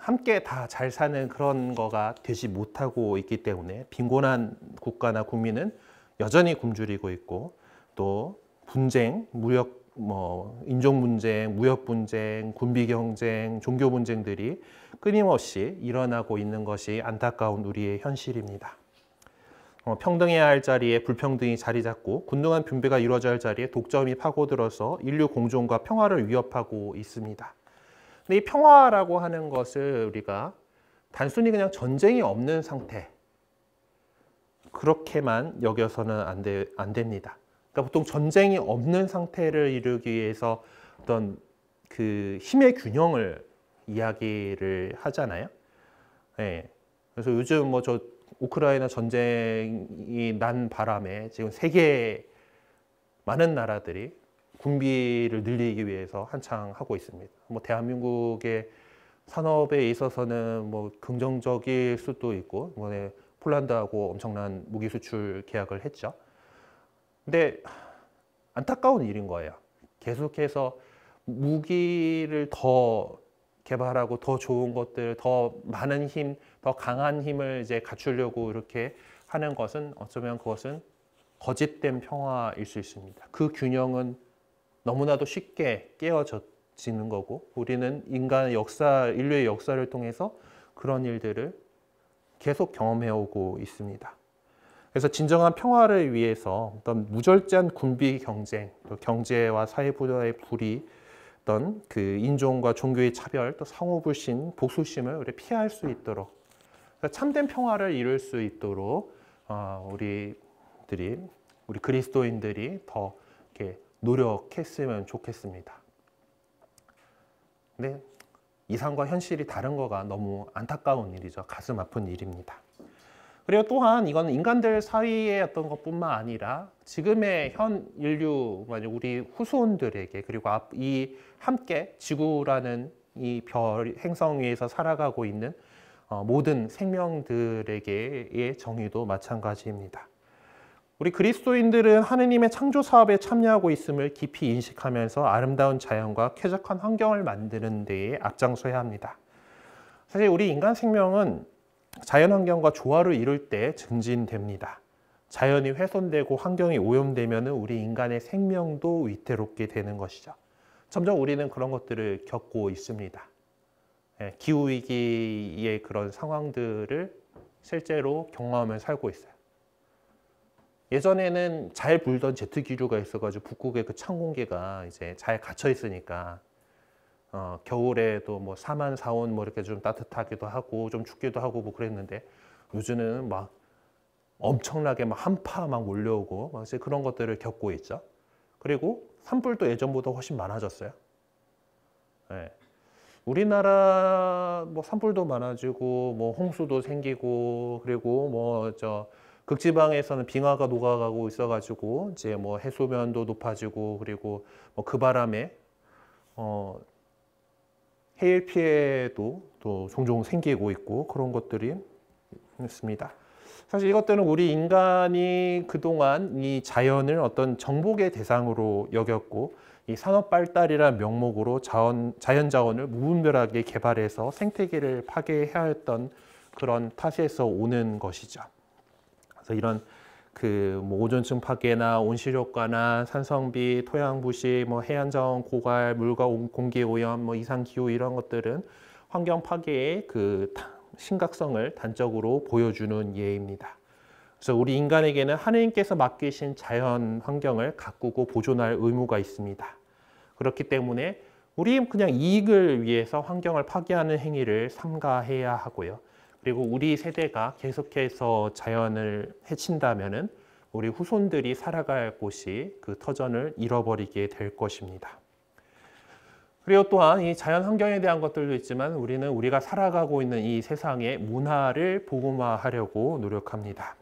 함께 다 잘 사는 그런 거가 되지 못하고 있기 때문에 빈곤한 국가나 국민은 여전히 굶주리고 있고 또 분쟁, 무역, 뭐 인종 분쟁, 무역 분쟁, 군비 경쟁, 종교 분쟁들이 끊임없이 일어나고 있는 것이 안타까운 우리의 현실입니다. 어, 평등해야 할 자리에 불평등이 자리 잡고 군등한 분배가 이루어져야 할 자리에 독점이 파고들어서 인류 공존과 평화를 위협하고 있습니다. 근데 이 평화라고 하는 것을 우리가 단순히 그냥 전쟁이 없는 상태 그렇게만 여겨서는 안, 되, 안 됩니다. 그러니까 보통 전쟁이 없는 상태를 이루기 위해서 어떤 그 힘의 균형을 이야기를 하잖아요. 예. 네. 그래서 요즘 뭐 저 우크라이나 전쟁이 난 바람에 지금 세계 많은 나라들이 군비를 늘리기 위해서 한창 하고 있습니다. 뭐 대한민국의 산업에 있어서는 뭐 긍정적일 수도 있고 이번에 폴란드하고 엄청난 무기 수출 계약을 했죠. 근데 안타까운 일인 거예요. 계속해서 무기를 더 개발하고 더 좋은 것들, 더 많은 힘, 더 강한 힘을 이제 갖추려고 이렇게 하는 것은 어쩌면 그것은 거짓된 평화일 수 있습니다. 그 균형은 너무나도 쉽게 깨어졌 짓는 거고 우리는 인간의 역사, 인류의 역사를 통해서 그런 일들을 계속 경험해오고 있습니다. 그래서 진정한 평화를 위해서 어떤 무절제한 군비 경쟁, 또 경제와 사회부의 불이 어떤 그 인종과 종교의 차별, 또 상호 불신, 복수심을 우리 피할 수 있도록 참된 평화를 이룰 수 있도록 어, 우리들이 우리 그리스도인들이 더 이렇게 노력했으면 좋겠습니다. 근데 이상과 현실이 다른 거가 너무 안타까운 일이죠. 가슴 아픈 일입니다. 그리고 또한 이건 인간들 사이의 어떤 것뿐만 아니라 지금의 현 인류, 우리 후손들에게 그리고 이 함께 지구라는 이 별 행성 위에서 살아가고 있는 어, 모든 생명들에게의 정의도 마찬가지입니다. 우리 그리스도인들은 하느님의 창조 사업에 참여하고 있음을 깊이 인식하면서 아름다운 자연과 쾌적한 환경을 만드는 데에 앞장서야 합니다. 사실 우리 인간 생명은 자연 환경과 조화를 이룰 때 증진됩니다. 자연이 훼손되고 환경이 오염되면 우리 인간의 생명도 위태롭게 되는 것이죠. 점점 우리는 그런 것들을 겪고 있습니다. 예, 기후위기의 그런 상황들을 실제로 경험하며 살고 있어요. 예전에는 잘 불던 제트 기류가 있어가지고 북극의 그 찬 공기가 이제 잘 갇혀 있으니까 어, 겨울에도 뭐 4만 4온 뭐 이렇게 좀 따뜻하기도 하고 좀 춥기도 하고 뭐 그랬는데 요즘은 막 엄청나게 막 한파 막 몰려오고 막 이제 그런 것들을 겪고 있죠. 그리고 산불도 예전보다 훨씬 많아졌어요. 네. 우리나라 뭐 산불도 많아지고 뭐 홍수도 생기고 그리고 뭐저 극지방에서는 빙하가 녹아가고 있어가지고 이제 뭐해수면도 높아지고 그리고 뭐그 바람에 어 해일 피해도 또 종종 생기고 있고 그런 것들이 있습니다. 사실 이것들은 우리 인간이 그동안 이 자연을 어떤 정복의 대상으로 여겼고 이 산업 발달이란 명목으로 자원, 자연 자원을 무분별하게 개발해서 생태계를 파괴해야 했던 그런 탓에서 오는 것이죠. 그래서 이런 그뭐 오존층 파괴나 온실효과나 산성비, 토양 부식, 뭐 해안자원 고갈, 물과 공기 오염, 뭐 이상 기후 이런 것들은 환경 파괴의 그 심각성을 단적으로 보여주는 예입니다. 그래서 우리 인간에게는 하나님께서 맡기신 자연 환경을 가꾸고 보존할 의무가 있습니다. 그렇기 때문에 우리 그냥 이익을 위해서 환경을 파괴하는 행위를 삼가해야 하고요. 그리고 우리 세대가 계속해서 자연을 해친다면 우리 후손들이 살아갈 곳이 그 터전을 잃어버리게 될 것입니다. 그리고 또한 이 자연 환경에 대한 것들도 있지만 우리는 우리가 살아가고 있는 이 세상의 문화를 보음화하려고 노력합니다.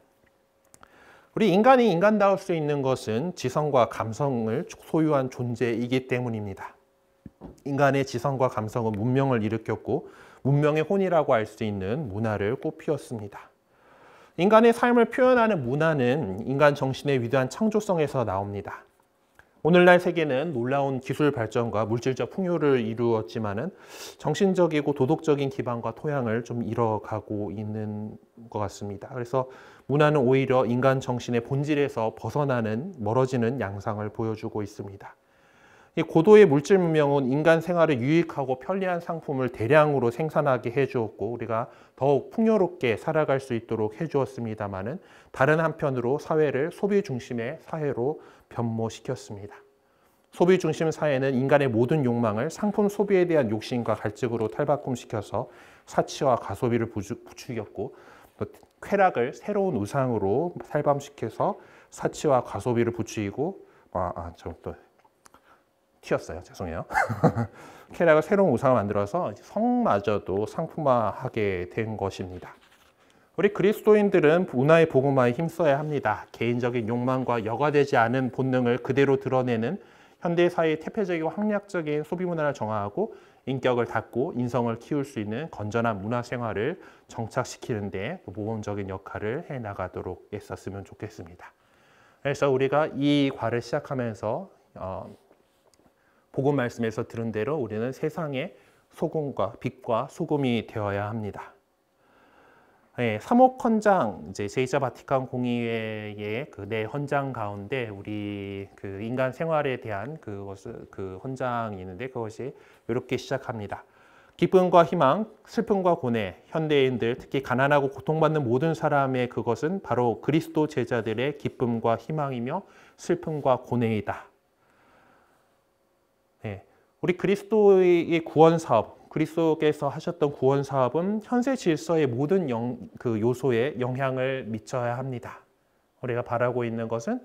우리 인간이 인간다울 수 있는 것은 지성과 감성을 소유한 존재이기 때문입니다. 인간의 지성과 감성은 문명을 일으켰고 문명의 혼이라고 할 수 있는 문화를 꽃피웠습니다. 인간의 삶을 표현하는 문화는 인간 정신의 위대한 창조성에서 나옵니다. 오늘날 세계는 놀라운 기술 발전과 물질적 풍요를 이루었지만은 정신적이고 도덕적인 기반과 토양을 좀 잃어가고 있는 것 같습니다. 그래서 문화는 오히려 인간 정신의 본질에서 벗어나는 멀어지는 양상을 보여주고 있습니다. 이 고도의 물질 문명은 인간 생활에 유익하고 편리한 상품을 대량으로 생산하게 해주었고 우리가 더욱 풍요롭게 살아갈 수 있도록 해주었습니다마는 다른 한편으로 사회를 소비 중심의 사회로 변모시켰습니다. 소비 중심 사회는 인간의 모든 욕망을 상품 소비에 대한 욕심과 갈증으로 탈바꿈시켜서 사치와 가소비를 부추겼고 쾌락을 새로운 우상으로 탈밤시켜서 사치와 과소비를 부추기고 아, 아, 저또 튀었어요. 죄송해요. 쾌락을 새로운 우상을 만들어서 성마저도 상품화하게 된 것입니다. 우리 그리스도인들은 문화의 복음화에 힘써야 합니다. 개인적인 욕망과 여과되지 않은 본능을 그대로 드러내는 현대 사회의 태폐적이고 학략적인 소비 문화를 정화하고 인격을 닫고 인성을 키울 수 있는 건전한 문화 생활을 정착시키는 데 모범적인 역할을 해 나가도록 애썼으면 좋겠습니다. 그래서 우리가 이 과를 시작하면서 어, 복음 말씀에서 들은 대로 우리는 세상의 소금과 빛과 소금이 되어야 합니다. 네, 사목헌장 이제 제2차 바티칸 공의회의 그네 헌장 가운데 우리 그 인간 생활에 대한 그것을 그 헌장이 있는데 그것이 이렇게 시작합니다. 기쁨과 희망, 슬픔과 고뇌, 현대인들 특히 가난하고 고통받는 모든 사람의 그것은 바로 그리스도 제자들의 기쁨과 희망이며 슬픔과 고뇌이다. 네. 우리 그리스도의 구원 사업, 그리스도께서 하셨던 구원 사업은 현세 질서의 모든 영, 그 요소에 영향을 미쳐야 합니다. 우리가 바라고 있는 것은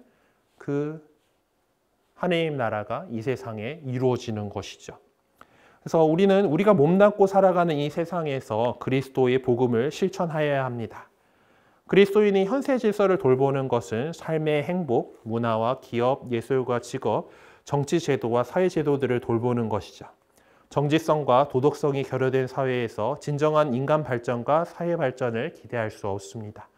그 하나님 나라가 이 세상에 이루어지는 것이죠. 그래서 우리는 우리가 몸담고 살아가는 이 세상에서 그리스도의 복음을 실천하여야 합니다. 그리스도인이 현세 질서를 돌보는 것은 삶의 행복, 문화와 기업, 예술과 직업, 정치 제도와 사회 제도들을 돌보는 것이죠. 정지성과 도덕성이 결여된 사회에서 진정한 인간 발전과 사회 발전을 기대할 수 없습니다.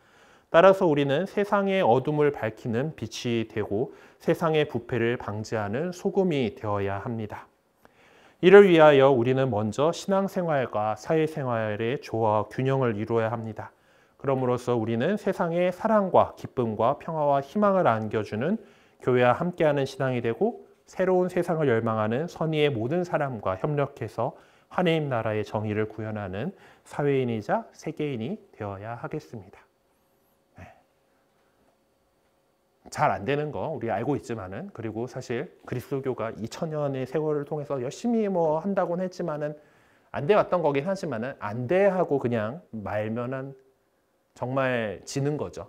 따라서 우리는 세상의 어둠을 밝히는 빛이 되고 세상의 부패를 방지하는 소금이 되어야 합니다. 이를 위하여 우리는 먼저 신앙생활과 사회생활의 조화 균형을 이루어야 합니다. 그럼으로써 우리는 세상에 사랑과 기쁨과 평화와 희망을 안겨주는 교회와 함께하는 신앙이 되고 새로운 세상을 열망하는 선의의 모든 사람과 협력해서 하나님 나라의 정의를 구현하는 사회인이자 세계인이 되어야 하겠습니다. 네. 잘안 되는 거 우리 알고 있지만은 그리고 사실 그리스도교가 2000년의 세월을 통해서 열심히 뭐 한다곤 했지만은 안 돼 왔던 거긴 하지만은 안 돼 하고 그냥 말면은 정말 지는 거죠.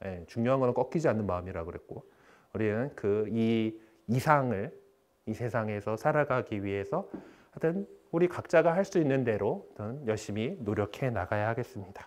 네. 중요한 거는 꺾이지 않는 마음이라 그랬고 우리는 그이 이상을 이 세상에서 살아가기 위해서 하여튼 우리 각자가 할 수 있는 대로 열심히 노력해 나가야 하겠습니다.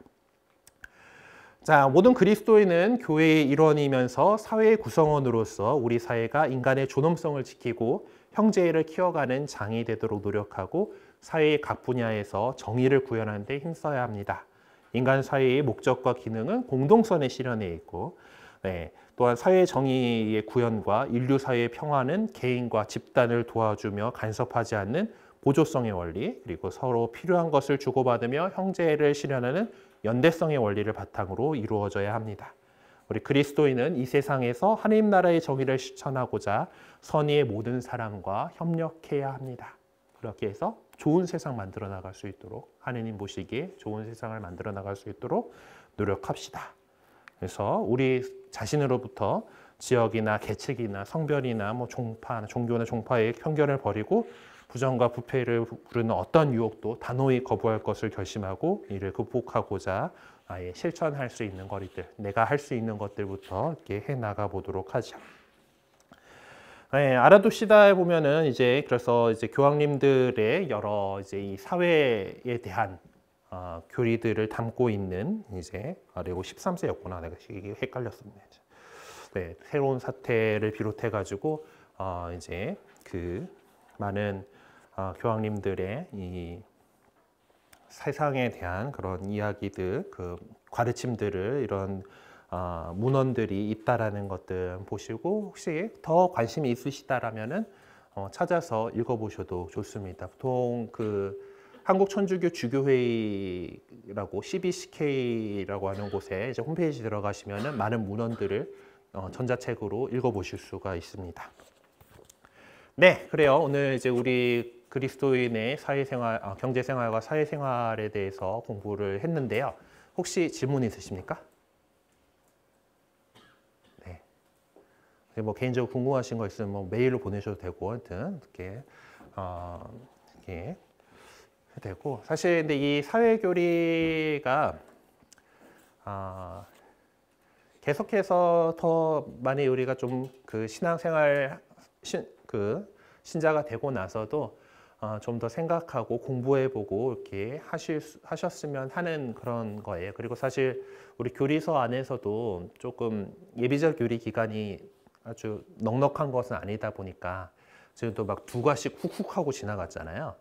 자, 모든 그리스도인은 교회의 일원이면서 사회의 구성원으로서 우리 사회가 인간의 존엄성을 지키고 형제를 키워가는 장이 되도록 노력하고 사회의 각 분야에서 정의를 구현하는 데 힘써야 합니다. 인간 사회의 목적과 기능은 공동선의 실현에 있고 네, 또한 사회 정의의 구현과 인류 사회의 평화는 개인과 집단을 도와주며 간섭하지 않는 보조성의 원리, 그리고 서로 필요한 것을 주고받으며 형제를 실현하는 연대성의 원리를 바탕으로 이루어져야 합니다. 우리 그리스도인은 이 세상에서 하나님 나라의 정의를 실천하고자 선의의 모든 사람과 협력해야 합니다. 그렇게 해서 좋은 세상 만들어 나갈 수 있도록 하느님 보시기에 좋은 세상을 만들어 나갈 수 있도록 노력합시다. 그래서 우리 자신으로부터 지역이나 계측이나 성별이나 뭐 종파, 종교나 종파의 편견을 버리고 부정과 부패를 부르는 어떤 유혹도 단호히 거부할 것을 결심하고 이를 극복하고자 아예 실천할 수 있는 거리들, 내가 할 수 있는 것들부터 이렇게 해 나가 보도록 하죠. 네, 예, 아라도시다에 보면은 이제 그래서 이제 교황님들의 여러 이제 이 사회에 대한 아, 교리들을 담고 있는 이제 레고 13세였구나. 내가 이게 헷갈렸었네. 네, 새로운 사태를 비롯해 가지고 어, 이제 그 많은 어, 교황님들의 이 세상에 대한 그런 이야기들, 그 가르침들을 이런 어, 문헌들이 있다라는 것들 보시고 혹시 더 관심이 있으시다라면은 어, 찾아서 읽어보셔도 좋습니다. 보통 그 한국 천주교 주교회의라고 CBCK라고 하는 곳에 이제 홈페이지 들어가시면 많은 문헌들을 어, 전자책으로 읽어보실 수가 있습니다. 네, 그래요. 오늘 이제 우리 그리스도인의 사회생활, 아, 경제생활과 사회생활에 대해서 공부를 했는데요. 혹시 질문 있으십니까? 네. 뭐 개인적으로 궁금하신 거 있으면 뭐 메일로 보내셔도 되고, 하여튼 이렇게 어, 이렇게 되고 사실 근데 이 사회교리가 아, 계속해서 더 많이 우리가 좀 그 신앙생활 신, 그 신자가 되고 나서도 어, 아, 좀더 생각하고 공부해보고 이렇게 하실, 하셨으면 하는 그런 거예요. 그리고 사실 우리 교리서 안에서도 조금 예비적 교리 기간이 아주 넉넉한 것은 아니다 보니까 지금 또 막두 가씩 훅훅 하고 지나갔잖아요.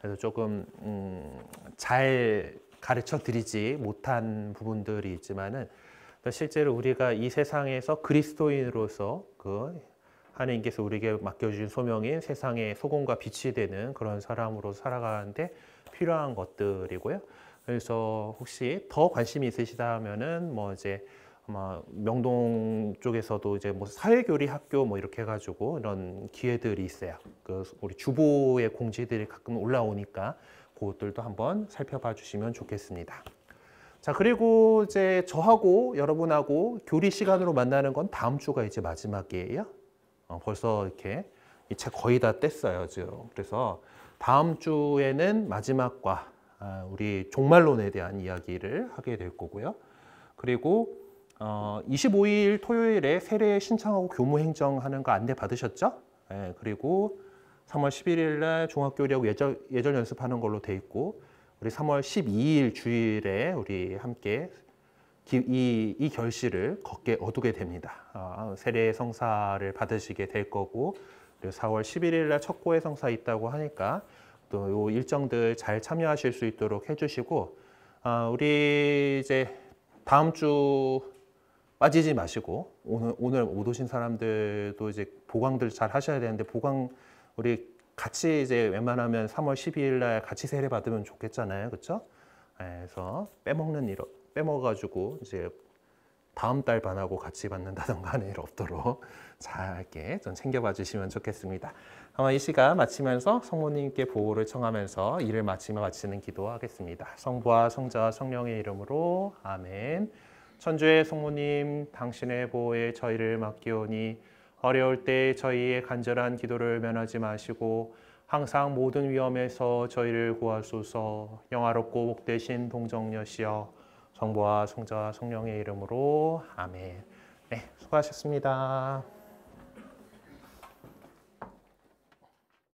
그래서 조금 음, 잘 가르쳐 드리지 못한 부분들이 있지만은 실제로 우리가 이 세상에서 그리스도인으로서 그하느님께서 우리에게 맡겨주신 소명인 세상의 소금과 빛이 되는 그런 사람으로 살아가는데 필요한 것들이고요. 그래서 혹시 더 관심이 있으시다면은 뭐 이제 아마 명동 쪽에서도 이제 뭐 사회교리 학교 뭐 이렇게 해가지고 이런 기회들이 있어요. 그 우리 주부의 공지들이 가끔 올라오니까 그것들도 한번 살펴봐 주시면 좋겠습니다. 자 그리고 이제 저하고 여러분하고 교리 시간으로 만나는 건 다음 주가 이제 마지막이에요. 어, 벌써 이렇게 이 책 거의 다 뗐어요 지금. 그래서 다음 주에는 마지막과 아, 우리 종말론에 대한 이야기를 하게 될 거고요. 그리고 어, 25일 토요일에 세례 신청하고 교무 행정하는 거 안내 받으셨죠? 예, 그리고 3월 11일 날 종합교리하고 예절, 예절 연습하는 걸로 돼 있고 우리 3월 12일 주일에 우리 함께 기, 이, 이 결실을 걷게 얻게 됩니다. 어, 세례 성사를 받으시게 될 거고 그리고 4월 11일 날 첫고의 성사 있다고 하니까 또 이 일정들 잘 참여하실 수 있도록 해주시고 아, 우리 이제 다음 주 빠지지 마시고 오늘 오늘 못 오신 사람들도 이제 보강들 잘 하셔야 되는데 보강 우리 같이 이제 웬만하면 3월 12일 날 같이 세례 받으면 좋겠잖아요, 그렇죠? 그래서 빼먹는 일 빼먹어가지고 이제 다음 달 반하고 같이 받는다던가 하는 일 없도록 잘게 좀 챙겨봐 주시면 좋겠습니다. 아마 이 시간 마치면서 성모님께 보호를 청하면서 일을 마치며 마치는 기도하겠습니다. 성부와 성자와 성령의 이름으로 아멘. 천주의 성모님 당신의 보호에 저희를 맡기오니 어려울 때 저희의 간절한 기도를 면하지 마시고 항상 모든 위험에서 저희를 구하소서 영화롭고 복되신 동정녀시여 성부와 성자와 성령의 이름으로 아멘 네 수고하셨습니다.